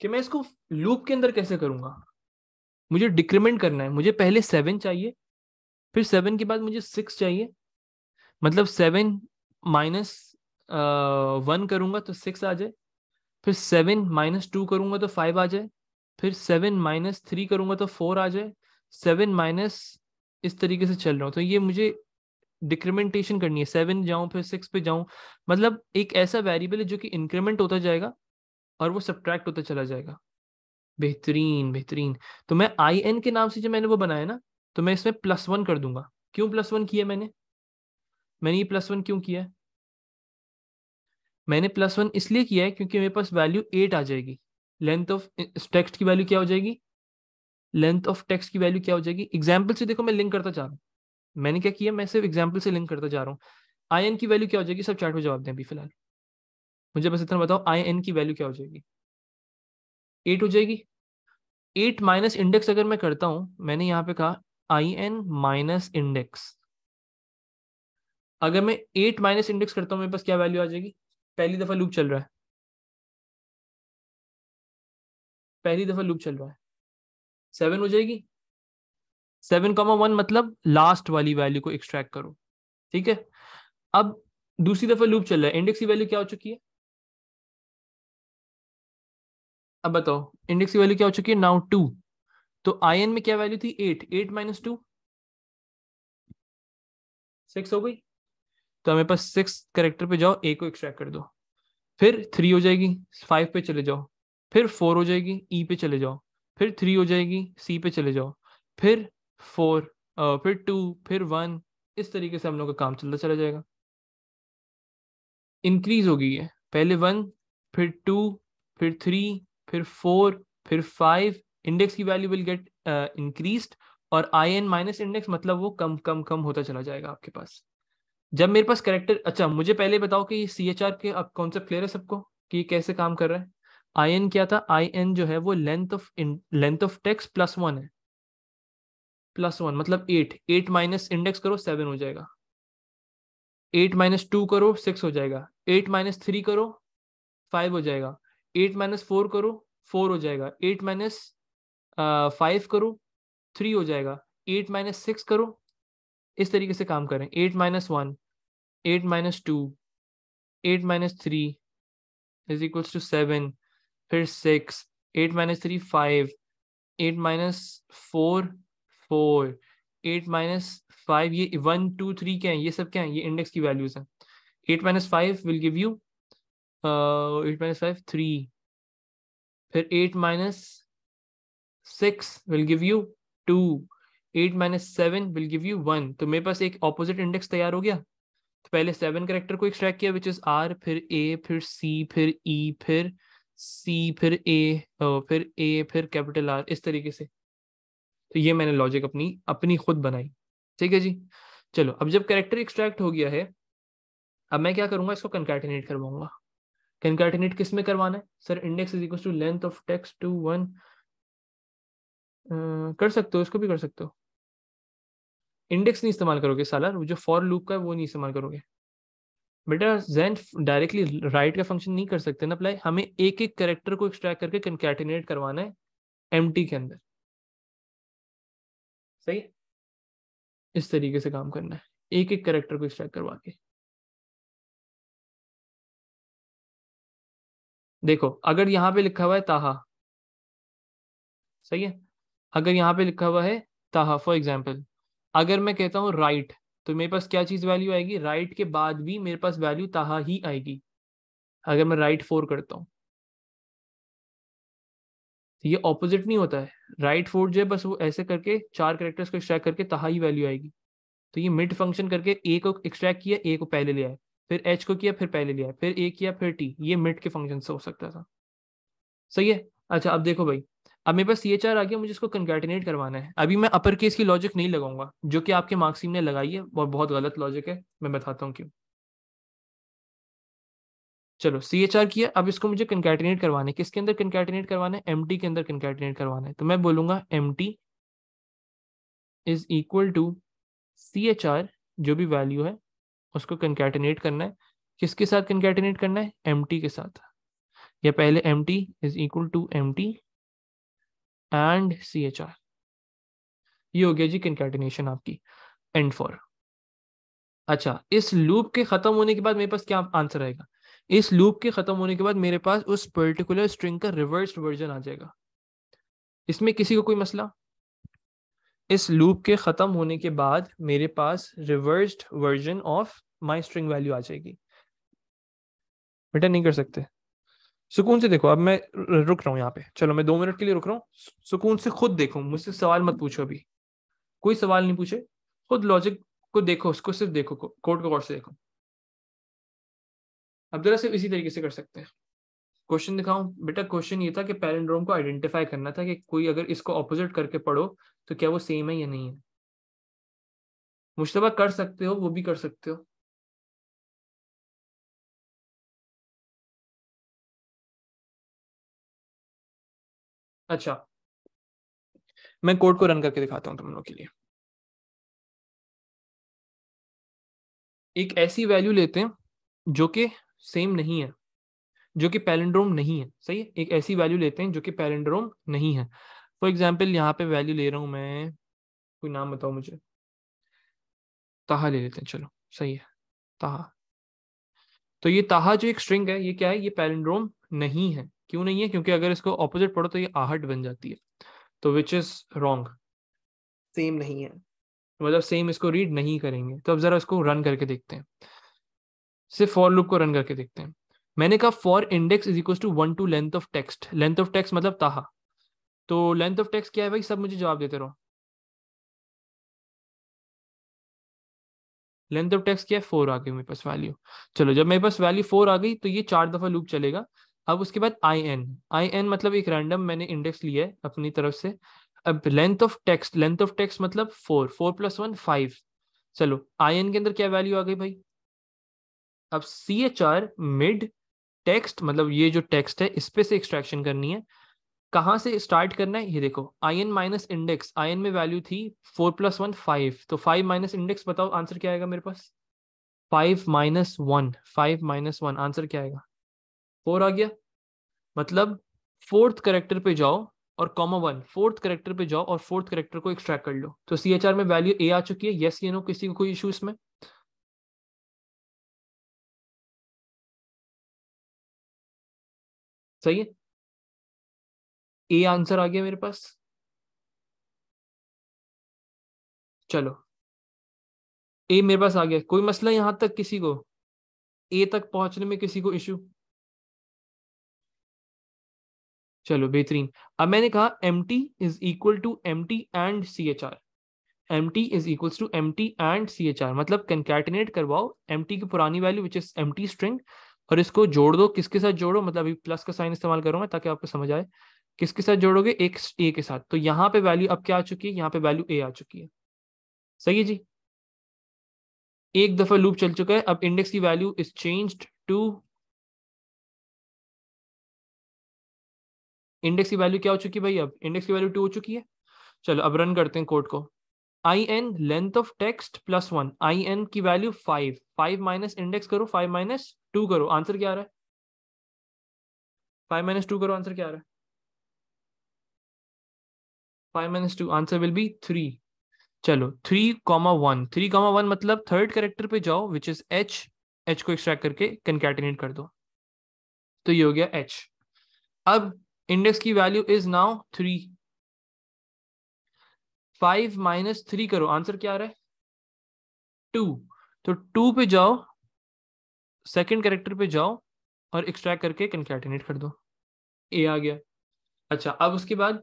कि मैं इसको लूप के अंदर कैसे करूंगा मुझे डिक्रीमेंट करना है मुझे पहले सेवन चाहिए फिर सेवन के बाद मुझे सिक्स चाहिए मतलब सेवन माइनस वन करूँगा तो सिक्स आ जाए फिर सेवन माइनस टू करूँगा तो फाइव आ जाए फिर सेवन माइनस थ्री करूँगा तो फोर आ जाए सेवन माइनस इस तरीके से चल रहा हूँ तो ये मुझे डिक्रीमेंटेशन करनी है सेवन जाऊँ फिर सिक्स पे जाऊँ मतलब एक ऐसा वेरिएबल है जो कि इंक्रीमेंट होता जाएगा और वो सब्ट्रैक्ट होता चला जाएगा बेहतरीन बेहतरीन तो मैं आई एन के नाम से जो मैंने वो बनाया ना तो मैं इसमें प्लस वन कर दूंगा क्यों प्लस वन किया मैंने मैंने ये प्लस वन क्यों किया है मैंने प्लस वन इसलिए किया है क्योंकि मेरे पास वैल्यू एट आ जाएगी लेंथ ऑफ टेक्स्ट की वैल्यू क्या हो जाएगी लेंथ ऑफ टेक्स्ट की वैल्यू क्या हो जाएगी एग्जाम्पल से देखो मैं लिंक करता जा रहा हूँ मैंने क्या किया मैं सिर्फ एग्जाम्पल से लिंक करता जा रहा हूँ आई एन की वैल्यू क्या हो जाएगी सब चार्ट में जवाब दें अभी फिलहाल मुझे बस इतना बताओ आई एन की वैल्यू क्या हो जाएगी एट हो जाएगी एट माइनस इंडेक्स अगर मैं करता हूं मैंने यहां पे कहा आई एन माइनस इंडेक्स अगर मैं एट माइनस इंडेक्स करता हूं मेरे पास क्या वैल्यू आ जाएगी पहली दफ़ा लूप चल रहा है पहली दफ़ा लूप चल रहा है सेवन हो जाएगी सेवन कॉमा वन मतलब लास्ट वाली वैल्यू को एक्सट्रैक्ट करो ठीक है अब दूसरी दफ़ा लूप चल रहा है इंडेक्स की वैल्यू क्या हो चुकी है अब बताओ इंडेक्स की वैल्यू क्या हो चुकी है नाउ टू तो आई एन में क्या वैल्यू थी eight eight minus two six हो गई तो हमें पास सिक्स करेक्टर पे जाओ ए को एक्सट्रैक्ट कर दो फिर थ्री हो जाएगी फाइव पे चले जाओ फिर फोर हो जाएगी ई e पे चले जाओ फिर थ्री हो जाएगी सी पे चले जाओ फिर फोर फिर टू फिर वन इस तरीके से हम लोग का काम चलता चला जाएगा इंक्रीज होगी ये पहले वन फिर टू फिर थ्री फिर फोर फिर फाइव इंडेक्स की वैल्यू विल गेट इंक्रीज और आई एन माइनस इंडेक्स मतलब वो कम कम कम होता चला जाएगा आपके पास जब मेरे पास करेक्टर अच्छा मुझे पहले बताओ कि सी एच आर के अब कॉन्सेप्ट क्लियर है सबको कि कैसे काम कर रहा है आई एन क्या था आई एन जो है वो length of length of text plus one है प्लस वन मतलब एट एट माइनस इंडेक्स करो सेवन हो जाएगा एट माइनस टू करो सिक्स हो जाएगा एट माइनस थ्री करो फाइव हो जाएगा एट माइनस फोर करो फोर हो जाएगा एट माइनस फाइव करो थ्री हो जाएगा एट माइनस सिक्स करो इस तरीके से काम करें eight minus one eight minus two eight minus three is equals to seven फिर six eight minus three five eight minus four four eight minus five ये वन टू थ्री क्या है ये सब क्या है ये इंडेक्स की वैल्यूज हैं eight minus five will give you eight minus five three फिर eight minus six will give you two eight minus seven will give you one तो मेरे पास एक ऑपोजिट इंडेक्स तैयार हो गया तो पहले सेवन करेक्टर को एक्सट्रैक्ट किया विच इज आर फिर ए फिर सी फिर ई e, फिर सी फिर ए फिर ए फिर कैपिटल आर इस तरीके से तो ये मैंने लॉजिक अपनी अपनी खुद बनाई ठीक है जी चलो अब जब करेक्टर एक्सट्रैक्ट हो गया है अब मैं क्या करूंगा इसको कंकैटिनेट करवाऊंगा कंकैटिनेट किस में करवाना है sir index is equal to length of text to one कर सकते हो इसको भी कर सकते हो इंडेक्स नहीं इस्तेमाल करोगे साला जो फॉर लूप का है वो नहीं इस्तेमाल करोगे बेटा जैन डायरेक्टली राइट का फंक्शन नहीं कर सकते ना अप्लाई हमें एक एक करेक्टर को एक्सट्रैक्ट करके कंकैटिनेट करवाना है एम के अंदर सही इस तरीके से काम करना है एक एक करेक्टर को एक्सट्रैक्ट करवा के देखो अगर यहां पे लिखा हुआ है ताहा सही है अगर यहां पे लिखा हुआ है ताहा फॉर एग्जाम्पल अगर मैं कहता हूं राइट तो मेरे पास क्या चीज़ वैल्यू आएगी राइट के बाद भी मेरे पास वैल्यू ताहा ही आएगी अगर मैं राइट फोर करता हूं तो ये ऑपोजिट नहीं होता है राइट फोर जो है बस वो ऐसे करके चार करेक्टर्स को एक्सट्रैक्ट करके ताहा ही वैल्यू आएगी तो ये मिड फंक्शन करके ए को एक्सट्रैक्ट किया ए को पहले ले आए फिर एच को किया फिर पहले लिया फिर ए किया फिर टी ये मिट के फंक्शन से हो सकता था सही है अच्छा अब देखो भाई अब मेरे पास सी एच आर आ गया मुझे इसको कंकेटिनेट करवाना है अभी मैं अपर केस की लॉजिक नहीं लगाऊंगा जो कि आपके मार्क्सिम ने लगाई है और बहुत गलत लॉजिक है मैं बताता हूँ क्यों चलो सी एच आर किया अब इसको मुझे कंकैटिनेट करवाना है किसके अंदर कंकैटिनेट करवाना है एम टी के अंदर कंकैटिनेट करवाना है तो मैं बोलूंगा M T is equal to C H R जो भी वैल्यू है उसको कंकैटिनेट करना है किसके साथ कंकैटिनेट करना है एम के साथ या पहले M T is equal to M T and C H R ये हो गया जी कंकैटिनेशन आपकी एंड फॉर अच्छा इस लूप के खत्म होने के बाद मेरे पास क्या आंसर आएगा इस लूप के खत्म होने के बाद मेरे पास उस पर्टिकुलर स्ट्रिंग का रिवर्स वर्जन आ जाएगा इसमें किसी को कोई मसला इस लूप के ख़त्म होने के बाद मेरे पास reversed version of my string value आ जाएगी बेटा नहीं कर सकते सुकून से देखो अब मैं रुक रहा हूँ यहाँ पे चलो मैं दो मिनट के लिए रुक रहा हूँ सुकून से खुद देखो मुझसे सवाल मत पूछो अभी कोई सवाल नहीं पूछे खुद लॉजिक को देखो उसको सिर्फ देखो कोड को गौर से देखो अब जरा सिर्फ इसी तरीके से कर सकते हैं क्वेश्चन दिखाऊं बेटा क्वेश्चन ये था कि पेरेंड्रोम को आइडेंटिफाई करना था कि कोई अगर इसको ऑपोजिट करके पढ़ो तो क्या वो सेम है या नहीं है मुशतबा कर सकते हो वो भी कर सकते हो अच्छा मैं कोड को रन करके दिखाता हूं तुम लोगों के लिए एक ऐसी वैल्यू लेते हैं जो कि सेम नहीं है जो कि पैलेंड्रोम नहीं है सही है एक ऐसी वैल्यू लेते हैं जो कि पैलेंड्रोम नहीं है फॉर एग्जाम्पल यहाँ पे वैल्यू ले रहा हूँ मैं कोई नाम बताओ मुझे ताहा ले लेते हैं चलो सही है ताहा तो ये ताहा जो एक स्ट्रिंग है ये क्या है ये पैलिंड्रोम नहीं है क्यों नहीं है क्योंकि अगर इसको ऑपोजिट पढ़ो तो ये आहट बन जाती है तो विच इज रॉन्ग सेम नहीं है मतलब सेम इसको रीड नहीं करेंगे तो अब जरा इसको रन करके देखते हैं सिर्फ फॉर लूप को रन करके देखते हैं मैंने कहा for index is equal to one to length of text length of text मतलब ताहा तो लेंथ ऑफ टेक्स्ट क्या है भाई सब मुझे जवाब देते रहो लेंथ ऑफ टेक्स्ट क्या है फोर आ गई मेरे पास वैल्यू चलो जब मेरे पास वैल्यू फोर आ गई तो ये चार दफा लूप चलेगा अब उसके बाद आई एन आई एन मतलब एक रैंडम मैंने इंडेक्स लिया है अपनी तरफ से अब length of text length of text मतलब four four plus one five चलो आई एन के अंदर क्या वैल्यू आ गई भाई अब C H R mid text मतलब ये जो टेक्स्ट है इस पे से एक्सट्रैक्शन करनी है कहाँ से स्टार्ट करना है ये देखो I N minus index I N में वैल्यू थी फोर प्लस वन फाइव तो फाइव माइनस इंडेक्स बताओ आंसर क्या आएगा मेरे पास five minus one five minus one answer क्या आएगा फोर आ गया मतलब फोर्थ करेक्टर पे जाओ और कॉमा वन फोर्थ करेक्टर पे जाओ और फोर्थ करेक्टर को एक्सट्रैक्ट कर लो तो सी एच आर में वैल्यू ए आ चुकी है यस ये नो किसी को कोई इशू इसमें सही है ए आंसर आ गया मेरे पास चलो ए मेरे पास आ गया कोई मसला यहां तक किसी को ए तक पहुंचने में किसी को इशू चलो बेहतरीन अब मैंने कहा M T is equal to M T and C H R M T is equal to M T and C H R मतलब कंकैटिनेट करवाओ एम टी की पुरानी value which is M T string और इसको जोड़ दो किसके साथ जोड़ो मतलब अभी प्लस का साइन इस्तेमाल करूंगा ताकि आपको समझ आए किसके साथ जोड़ोगे एक ए के साथ तो यहाँ पे वैल्यू अब क्या आ चुकी है यहाँ पे वैल्यू ए आ चुकी है सही है जी एक दफा लूप चल चुका है अब इंडेक्स की value is changed to index की वैल्यू क्या हो चुकी है भाई अब इंडेक्स की वैल्यू टू हो चुकी है चलो अब रन करते हैं कोड को I N length of text plus one I N की value five five minus index करो फाइव माइनस टू करो आंसर क्या आ रहा है फाइव माइनस टू करो आंसर क्या आ रहा है five minus two answer will be three चलो three comma one three comma one मतलब थर्ड करेक्टर पे जाओ विच इज एच एच को एक्सट्रैक्ट करके कंकैटिनेट कर दो तो ये हो गया एच अब इंडेक्स की value is now three five minus three करो आंसर क्या आ रहा है टू तो टू पे जाओ सेकंड कैरेक्टर पे जाओ और एक्सट्रैक्ट करके कंकैटिनेट कर दो ए आ गया अच्छा अब उसके बाद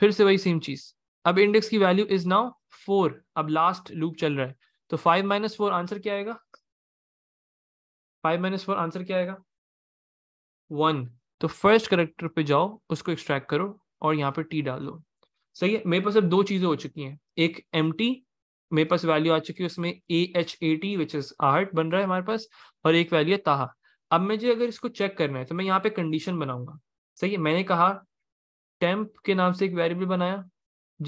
फिर से वही सेम चीज अब इंडेक्स की वैल्यू इज नाउ फोर अब लास्ट लूप चल रहा है तो फाइव माइनस फोर आंसर क्या आएगा फाइव माइनस फोर आंसर क्या आएगा वन तो फर्स्ट करेक्टर पे जाओ उसको एक्सट्रैक्ट करो और यहाँ पे टी डाल दो सही है मेरे पास अब दो चीज़ें हो चुकी हैं एक एम मेरे पास वैल्यू आ चुकी है उसमें A H A T which is art बन रहा है हमारे पास और एक वैल्यू है ताहा अब मुझे अगर इसको चेक करना है तो मैं यहाँ पे कंडीशन बनाऊंगा सही है मैंने कहा टेम्प के नाम से एक वेरिएबल बनाया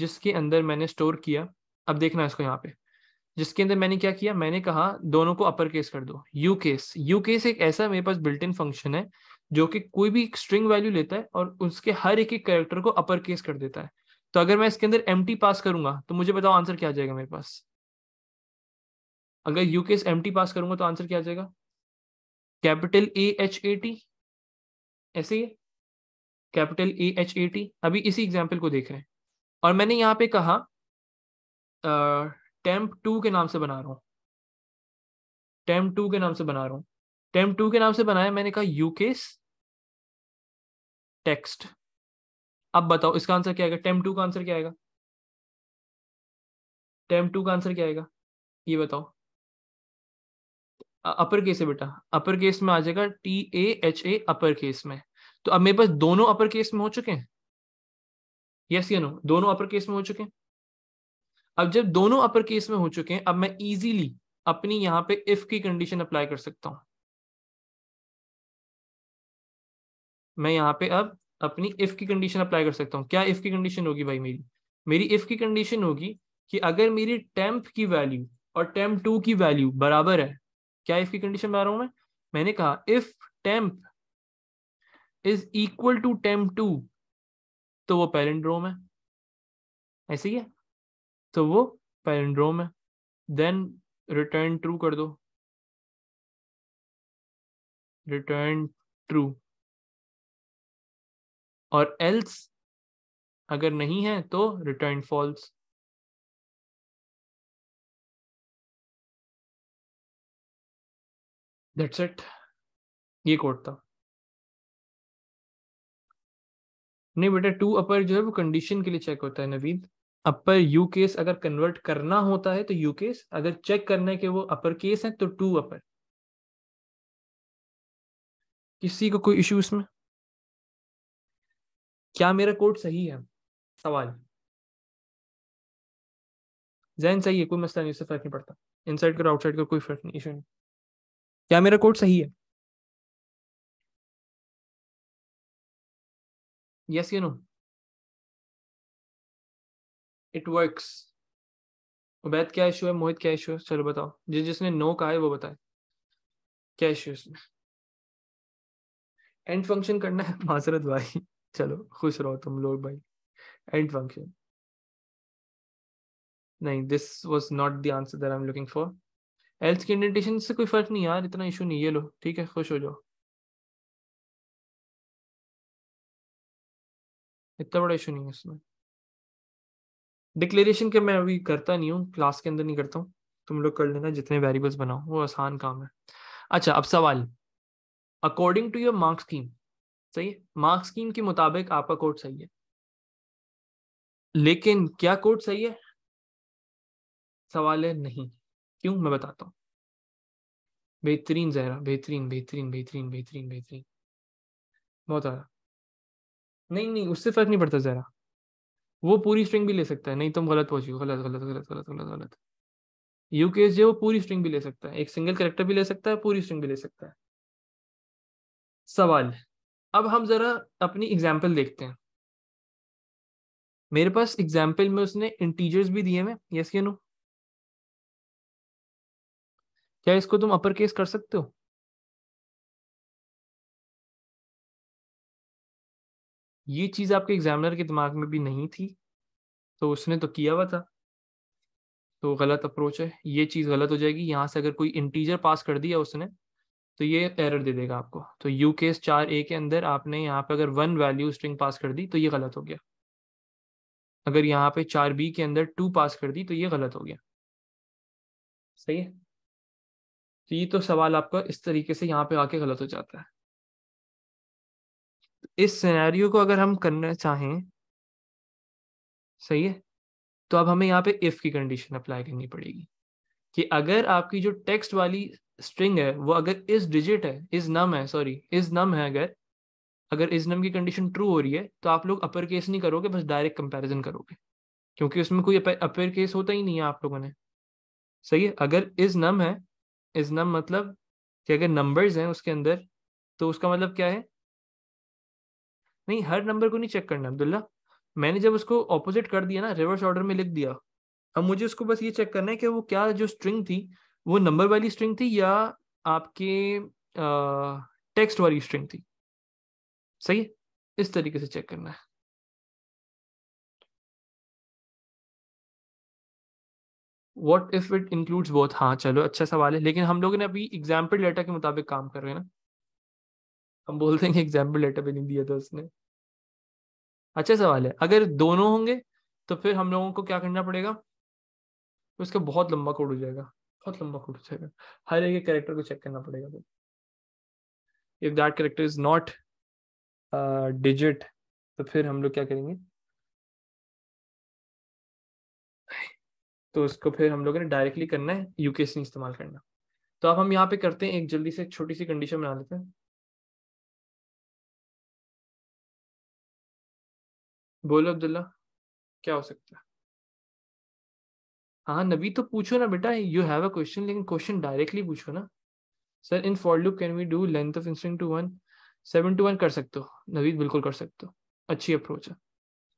जिसके अंदर मैंने स्टोर किया अब देखना इसको यहाँ पे जिसके अंदर मैंने क्या किया मैंने कहा दोनों को अपर केस कर दो यू केस यू केस एक ऐसा मेरे पास बिल्ट इन फंक्शन है जो कि कोई भी स्ट्रिंग वैल्यू लेता है और उसके हर एक एक कैरेक्टर को अपर केस कर देता है तो अगर मैं इसके अंदर एम पास करूंगा तो मुझे बताओ आंसर क्या आ जाएगा मेरे पास अगर यू केस एम पास करूंगा तो आंसर क्या आ जाएगा capital A H A T ऐसे ही capital A H A T अभी इसी एग्जाम्पल को देख रहे हैं और मैंने यहाँ पे कहा टेम्प टू के नाम से बना रहा हूँ टेम्प टू के नाम से बना रहा हूँ टेम्प टू के नाम से बनाया मैंने कहा यूकेस टेक्स्ट अब बताओ इसका आंसर क्या आएगा टेम्प टू का आंसर क्या आएगा टेम्प टू का आंसर क्या आएगा ये बताओ अपर केस है बेटा अपर केस में आ जाएगा T A H A upper case में तो अब मेरे पास दोनों अपर केस में हो चुके हैं यस या नो दोनों अपर केस में हो चुके हैं अब जब दोनों अपर केस में हो चुके हैं अब मैं इजीली अपनी यहां पे इफ की कंडीशन अप्लाई कर सकता हूं मैं यहां पे अब अपनी इफ की कंडीशन अप्लाई कर सकता हूं क्या इफ की कंडीशन होगी भाई मेरी मेरी इफ की कंडीशन होगी कि अगर मेरी टेम्प की वैल्यू और टेम्प टू की वैल्यू बराबर है क्या इफ की कंडीशन बना रहा हूं मैं मैंने कहा if temp is equal to temp two तो वो पेरेंड्रोम है ऐसे ही है तो वो पैरेंड्रोम है देन रिटर्न ट्रू कर दो रिटर्न ट्रू और एल्स अगर नहीं है तो रिटर्न फॉल्स दैट्स इट ये कोड था नहीं बेटा टू अपर जो है वो कंडीशन के लिए चेक होता है नवीद अपर यू केस अगर कन्वर्ट करना होता है तो यू केस अगर चेक करने के वो अपर केस है तो टू अपर किसी को कोई इशू इसमें क्या मेरा कोड सही है सवाल जैन सही है कोई मसला नहीं उससे फर्क नहीं पड़ता इनसाइड करो आउटसाइड करो कोई फर्क नहीं इशू नहीं क्या मेरा कोड सही है Yes, you know. It works Ubaid क्या इशू है मोहित क्या इशू है चलो बताओ जिस जिसने नो कहा है वो बताए क्या इशू है एंड फंक्शन करना है माजरत भाई चलो खुश रहो तुम लोग भाई एंड फंक्शन नहीं this was not the answer that I am looking for else की इंडेंटेशन से कोई फर्क नहीं यार इतना इशू नहीं ये लो ठीक है खुश हो जाओ इतना बड़ा इशू नहीं है इसमें डिक्लेरेशन के मैं अभी करता नहीं हूँ क्लास के अंदर नहीं करता हूँ तुम लोग कर लेना जितने वेरिएबल्स बनाओ वो आसान काम है अच्छा अब सवाल according to your marks scheme सही है मार्क्स स्कीम के मुताबिक आपका कोड सही है लेकिन क्या कोड सही है सवाल है नहीं क्यों मैं बताता हूँ बेहतरीन जहरा बेहतरीन बेहतरीन बेहतरीन बेहतरीन बेहतरीन बहुत ज़्यादा नहीं नहीं उससे फर्क नहीं पड़ता जरा वो पूरी स्ट्रिंग भी ले सकता है नहीं तुम तो गलत पहुंची हो गलत गलत गलत गलत गलत गलत यू के जो पूरी स्ट्रिंग भी ले सकता है एक सिंगल करेक्टर भी ले सकता है पूरी स्ट्रिंग भी ले सकता है सवाल अब हम जरा अपनी एग्जाम्पल देखते हैं मेरे पास एग्जाम्पल में उसने इंटीजर्स भी दिए हैं यस के नो क्या इसको तुम अपर केस कर सकते हो ये चीज आपके एग्जामिनर के दिमाग में भी नहीं थी तो उसने तो किया हुआ था तो गलत अप्रोच है ये चीज़ गलत हो जाएगी यहाँ से अगर कोई इंटीजर पास कर दिया उसने तो ये एरर दे देगा आपको तो यू केस चार ए के अंदर आपने यहाँ पे अगर वन वैल्यू स्ट्रिंग पास कर दी तो ये गलत हो गया अगर यहाँ पे चार बी के अंदर टू पास कर दी तो ये गलत हो गया सही है तो ये तो सवाल आपका इस तरीके से यहाँ पे आके गलत हो जाता है इस सिनेरियो को अगर हम करना चाहें सही है तो अब हमें यहाँ पे इफ की कंडीशन अप्लाई करनी पड़ेगी कि अगर आपकी जो टेक्स्ट वाली स्ट्रिंग है वो अगर इस डिजिट है इस नम है सॉरी इस नम है अगर अगर इस नम की कंडीशन ट्रू हो रही है तो आप लोग अपर केस नहीं करोगे बस डायरेक्ट कंपैरिजन करोगे क्योंकि उसमें कोई अपर केस होता ही नहीं है आप लोगों ने सही है अगर इज नम है इज नम मतलब कि अगर नंबर्स हैं उसके अंदर तो उसका मतलब क्या है नहीं हर नंबर को नहीं चेक करना अब्दुल्ला मैंने जब उसको ऑपोजिट कर दिया ना रिवर्स ऑर्डर में लिख दिया अब मुझे उसको बस ये चेक करना है कि वो क्या जो स्ट्रिंग थी वो नंबर वाली स्ट्रिंग थी या आपके टेक्स्ट वाली स्ट्रिंग थी सही है इस तरीके से चेक करना है what if it includes both हाँ चलो अच्छा सवाल है लेकिन हम लोग ने अभी एग्जाम्पल डेटा के मुताबिक काम कर रहे हैं ना हम बोल देंगे एग्जाम्पल लेटर भी नहीं दिया था उसने अच्छा सवाल है अगर दोनों होंगे तो फिर हम लोगों को क्या करना पड़ेगा उसका बहुत लंबा कोड हो जाएगा बहुत लंबा कोड हो जाएगा हर एक कैरेक्टर को चेक करना पड़ेगा फिर if that character is not digit तो फिर हम लोग क्या करेंगे तो उसको फिर हम लोगों ने डायरेक्टली करना है यूकेस इस्तेमाल करना तो अब हम यहाँ पे करते हैं एक जल्दी से छोटी सी कंडीशन बना लेते हैं बोलो अब्दुल्ला क्या हो सकता है हाँ नबी तो पूछो ना बेटा यू हैव अ क्वेश्चन लेकिन क्वेश्चन डायरेक्टली पूछो ना sir in for look can we do length of instant two one seven to one कर सकते हो नवीद बिल्कुल कर सकते हो अच्छी अप्रोच है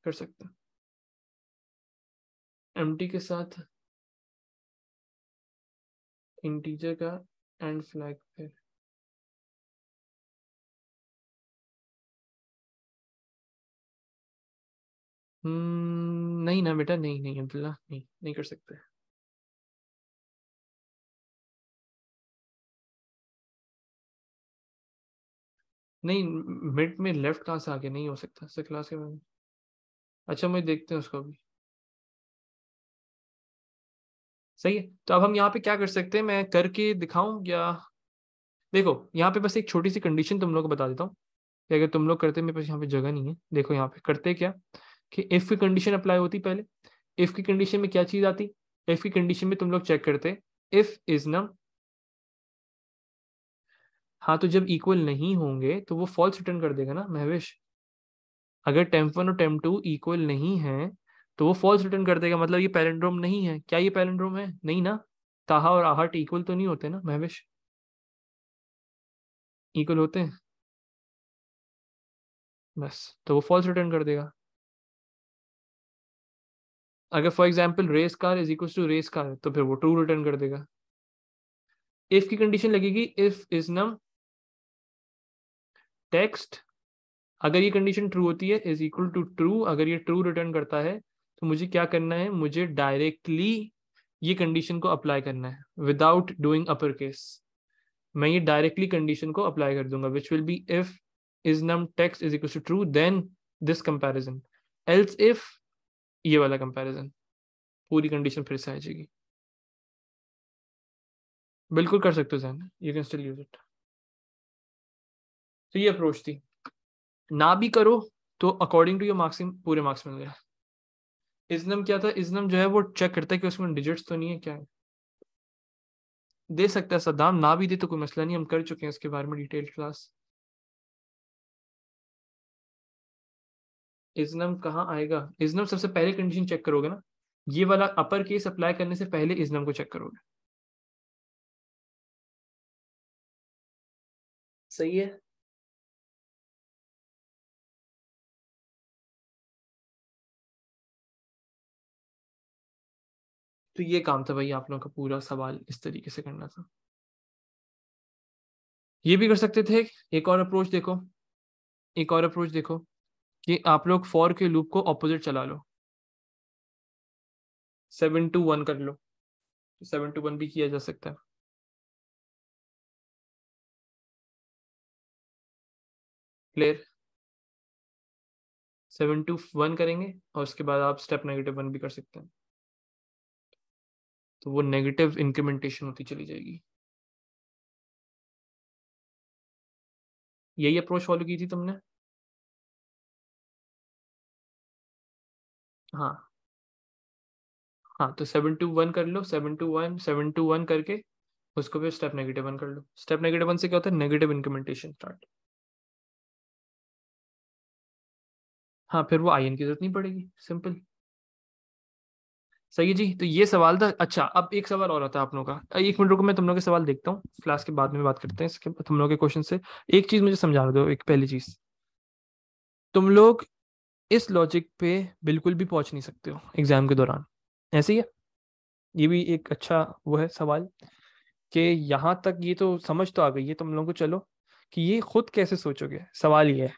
कर सकते हो एम के साथ इंटीजर का एंड फ्लैग फिर हम्म, नहीं ना बेटा नहीं नहीं अब्दुल्ला नहीं नहीं कर सकते नहीं मिड में लेफ्ट कहाँ से आगे नहीं हो सकता सर क्लास के में अच्छा मुझे देखते हैं उसको भी सही है तो अब हम यहाँ पे क्या कर सकते हैं मैं करके दिखाऊं या देखो यहाँ पे बस एक छोटी सी कंडीशन तुम लोग को बता देता हूँ कि अगर तुम लोग करते मेरे पास यहाँ पे जगह नहीं है देखो यहाँ पे करते क्या कि इफ की कंडीशन अप्लाई होती पहले इफ की कंडीशन में क्या चीज आती इफ की कंडीशन में तुम लोग चेक करते इफ इज नम हाँ तो जब इक्वल नहीं होंगे तो वो फॉल्स रिटर्न कर देगा ना महवेश अगर टेम्प वन और टेम्प टू इक्वल नहीं है तो वो फॉल्स रिटर्न कर देगा मतलब ये पैलेंड्रोम नहीं है क्या ये पैलेंड्रोम है नहीं ना ताहा और आहट इक्वल तो नहीं होते ना महवेश इक्वल होते हैं बस तो वो फॉल्स रिटर्न कर देगा अगर for example race car is equal to race car तो फिर वो ट्रू रिटर्न कर देगा इफ की कंडीशन लगेगी इफ इज नम टेक्स्ट अगर ये कंडीशन ट्रू होती है इज इक्वल टू ट्रू अगर ये ट्रू रिटर्न करता है तो मुझे क्या करना है मुझे डायरेक्टली ये कंडीशन को अप्लाई करना है विदाउट डूइंग अपर केस मैं ये डायरेक्टली कंडीशन को अप्लाई कर दूंगा which will be if is num text is equal to true then this comparison else if ये वाला कंपैरिजन पूरी कंडीशन फिर से आ जाएगी बिल्कुल कर सकते हो Jain you can still use it तो ये अप्रोच थी ना भी करो तो अकॉर्डिंग टू योर मार्क्स पूरे मार्क्स मिल गए इजनम क्या था इजनम जो है वो चेक करता है कि उसमें डिजिट्स तो नहीं है क्या है दे सकता है सद्दाम ना भी दे तो कोई मसला नहीं हम कर चुके हैं इसके बारे में डिटेल क्लास इजनम कहाँ आएगा इजनम सबसे पहले कंडीशन चेक करोगे ना ये वाला अपर केस अप्लाई करने से पहले इजनम को चेक करोगे सही है तो ये काम था भाई आप लोगों का पूरा सवाल इस तरीके से करना था ये भी कर सकते थे एक और अप्रोच देखो एक और अप्रोच देखो कि आप लोग फोर के लूप को ऑपोजिट चला लो सेवन टू वन कर लो सेवन टू वन भी किया जा सकता है क्लियर सेवन टू वन करेंगे और उसके बाद आप स्टेप नेगेटिव वन भी कर सकते हैं तो वो नेगेटिव इंक्रीमेंटेशन होती चली जाएगी यही अप्रोच फॉलो की थी तुमने हाँ हाँ तो सेवन टू वन कर लो seven to one seven to one करके उसको फिर स्टेप नेगेटिव वन कर लो स्टेप नेगेटिव वन से क्या होता है नेगेटिव इंक्रीमेंटेशन स्टार्ट हाँ फिर वो आई की जरूरत नहीं पड़ेगी सिंपल सही है जी तो ये सवाल था अच्छा अब एक सवाल और आता है आप लोगों का एक मिनट रुको मैं तुम लोग के सवाल देखता हूँ क्लास के बाद में बात करते हैं इसके तुम लोग के क्वेश्चन से एक चीज मुझे समझा दो एक पहली चीज तुम लोग इस लॉजिक पे बिल्कुल भी पहुंच नहीं सकते हो एग्जाम के दौरान ऐसे ही है ये भी एक अच्छा वो है सवाल कि यहाँ तक ये तो समझ तो आ गई है तुम तो लोगों को चलो कि ये खुद कैसे सोचोगे सवाल ये है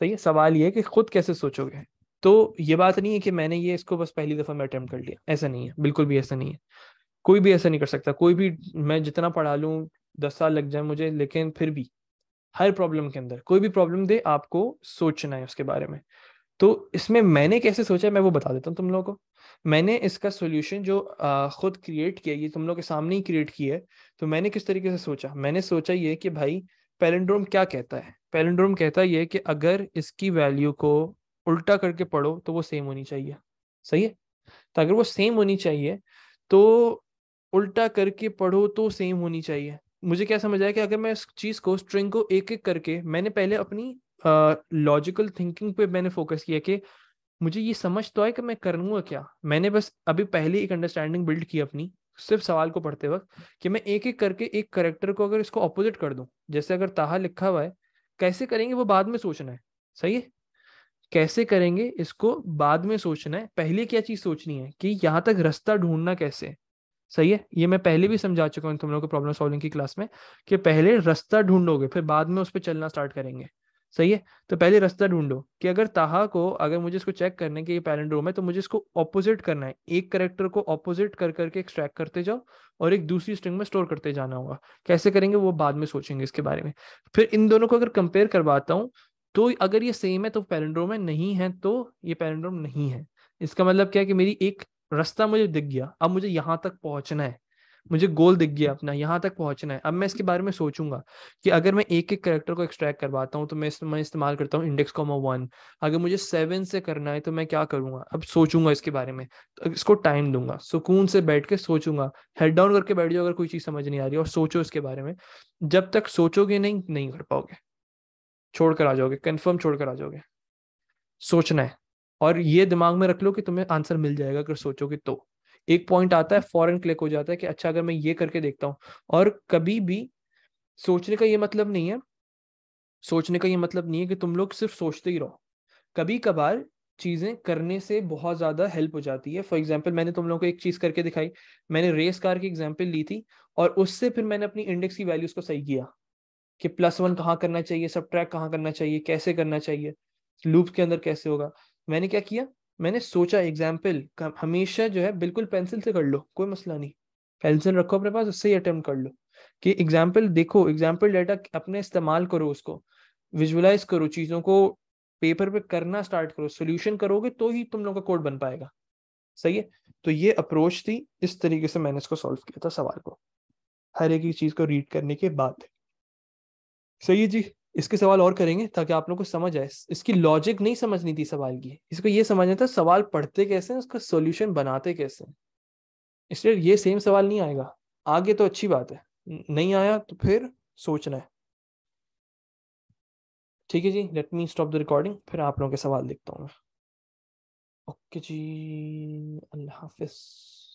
सही है सवाल ये है कि खुद कैसे सोचोगे तो ये बात नहीं है कि मैंने ये इसको बस पहली दफ़ा मैं अटैम्प्ट कर लिया ऐसा नहीं है बिल्कुल भी ऐसा नहीं है कोई भी ऐसा नहीं कर सकता कोई भी मैं जितना पढ़ा लूँ दस साल लग जाए मुझे लेकिन फिर भी हर प्रॉब्लम के अंदर कोई भी प्रॉब्लम दे आपको सोचना है उसके बारे में तो इसमें मैंने कैसे सोचा मैं वो बता देता हूँ तुम लोगों को मैंने इसका सोल्यूशन जो आ, खुद क्रिएट किया ये तुम लोग के सामने ही क्रिएट किया है तो मैंने किस तरीके से सोचा मैंने सोचा ये कि भाई पेलेंड्रोम क्या कहता है पेलेंड्रोम कहता है कि अगर इसकी वैल्यू को उल्टा करके पढ़ो तो वो सेम होनी चाहिए सही है तो अगर वो सेम होनी चाहिए तो उल्टा करके पढ़ो तो सेम होनी चाहिए मुझे क्या समझ आया कि अगर मैं इस चीज को स्ट्रिंग को एक एक करके मैंने पहले अपनी लॉजिकल uh, थिंकिंग पे मैंने फोकस किया कि मुझे ये समझ तो आए कि मैं करूँगा क्या मैंने बस अभी पहले एक अंडरस्टैंडिंग बिल्ड की अपनी सिर्फ सवाल को पढ़ते वक्त कि मैं एक एक करके एक करेक्टर को अगर इसको अपोजिट कर दूं जैसे अगर ताहा लिखा हुआ है कैसे करेंगे वो बाद में सोचना है सही है कैसे करेंगे इसको बाद में सोचना है पहले क्या चीज सोचनी है कि यहाँ तक रास्ता ढूंढना कैसे है सही है ये मैं पहले भी समझा चुका हूँ तुम लोगों को प्रॉब्लम सॉल्विंग की क्लास में कि पहले रास्ता ढूंढोगे फिर बाद में उस पर चलना स्टार्ट करेंगे सही है तो पहले रास्ता ढूंढो कि अगर ताहा को अगर मुझे इसको चेक करने के पैलेंड्रोम है तो मुझे इसको ऑपोजिट करना है एक करेक्टर को ऑपोजिट कर करके एक्सट्रैक्ट करते जाओ और एक दूसरी स्ट्रिंग में स्टोर करते जाना होगा कैसे करेंगे वो बाद में सोचेंगे इसके बारे में फिर इन दोनों को अगर कंपेयर करवाता हूँ तो अगर ये सेम है तो पैलेंड्रोम है नहीं है तो ये पैलेंड्रोम नहीं है इसका मतलब क्या है कि मेरी एक रास्ता मुझे दिख गया अब मुझे यहाँ तक पहुंचना है मुझे गोल दिख गया अपना यहाँ तक पहुंचना है अब मैं इसके बारे में सोचूंगा कि अगर मैं एक एक करेक्टर को एक्सट्रैक्ट करवाता हूँ तो मैं मैं इस्तेमाल करता हूँ इंडेक्स कॉमा वन अगर मुझे सेवन से करना है तो मैं क्या करूंगा अब सोचूंगा इसके बारे में तो इसको टाइम दूंगा सुकून से बैठ के सोचूंगा हेड डाउन करके बैठ जाओ अगर कोई चीज़ समझ नहीं आ रही और सोचो इसके बारे में जब तक सोचोगे नहीं नहीं कर पाओगे छोड़ कर आ जाओगे कन्फर्म छोड़ कर आ जाओगे सोचना है और ये दिमाग में रख लो कि तुम्हें आंसर मिल जाएगा अगर सोचोगे तो एक पॉइंट आता है फॉरन क्लिक हो जाता है कि अच्छा अगर मैं ये करके देखता हूँ और कभी भी सोचने का ये मतलब नहीं है सोचने का ये मतलब नहीं है कि तुम लोग सिर्फ सोचते ही रहो कभी कभार चीज़ें करने से बहुत ज़्यादा हेल्प हो जाती है फॉर एग्जाम्पल मैंने तुम लोगों को एक चीज़ करके दिखाई मैंने रेस कार की एग्जाम्पल ली थी और उससे फिर मैंने अपनी इंडेक्स की वैल्यूज को सही किया कि प्लस वन कहाँ करना चाहिए सब ट्रैक कहाँ करना चाहिए कैसे करना चाहिए लूप के अंदर कैसे होगा मैंने क्या किया मैंने सोचा एग्जाम्पल हमेशा जो है बिल्कुल पेंसिल से कर लो कोई मसला नहीं पेंसिल रखो अपने पास उससे ही अटेम्प्ट कर लो कि एग्जाम्पल देखो एग्जाम्पल डाटा अपने इस्तेमाल करो उसको विजुअलाइज करो चीज़ों को पेपर पे करना स्टार्ट करो सोल्यूशन करोगे तो ही तुम लोग का कोड बन पाएगा सही है तो ये अप्रोच थी इस तरीके से मैंने इसको सॉल्व किया था सवाल को हर एक चीज़ को रीड करने के बाद सही है जी इसके सवाल और करेंगे ताकि आप लोग को समझ आए इसकी लॉजिक नहीं समझनी थी सवाल की इसको ये समझना था सवाल पढ़ते कैसे हैं उसका सोल्यूशन बनाते कैसे हैं इसलिए ये सेम सवाल नहीं आएगा आगे तो अच्छी बात है नहीं आया तो फिर सोचना है ठीक है जी let me stop the recording फिर आप लोगों के सवाल देखता हूँ मैं ओके जी अल्लाह हाफिज़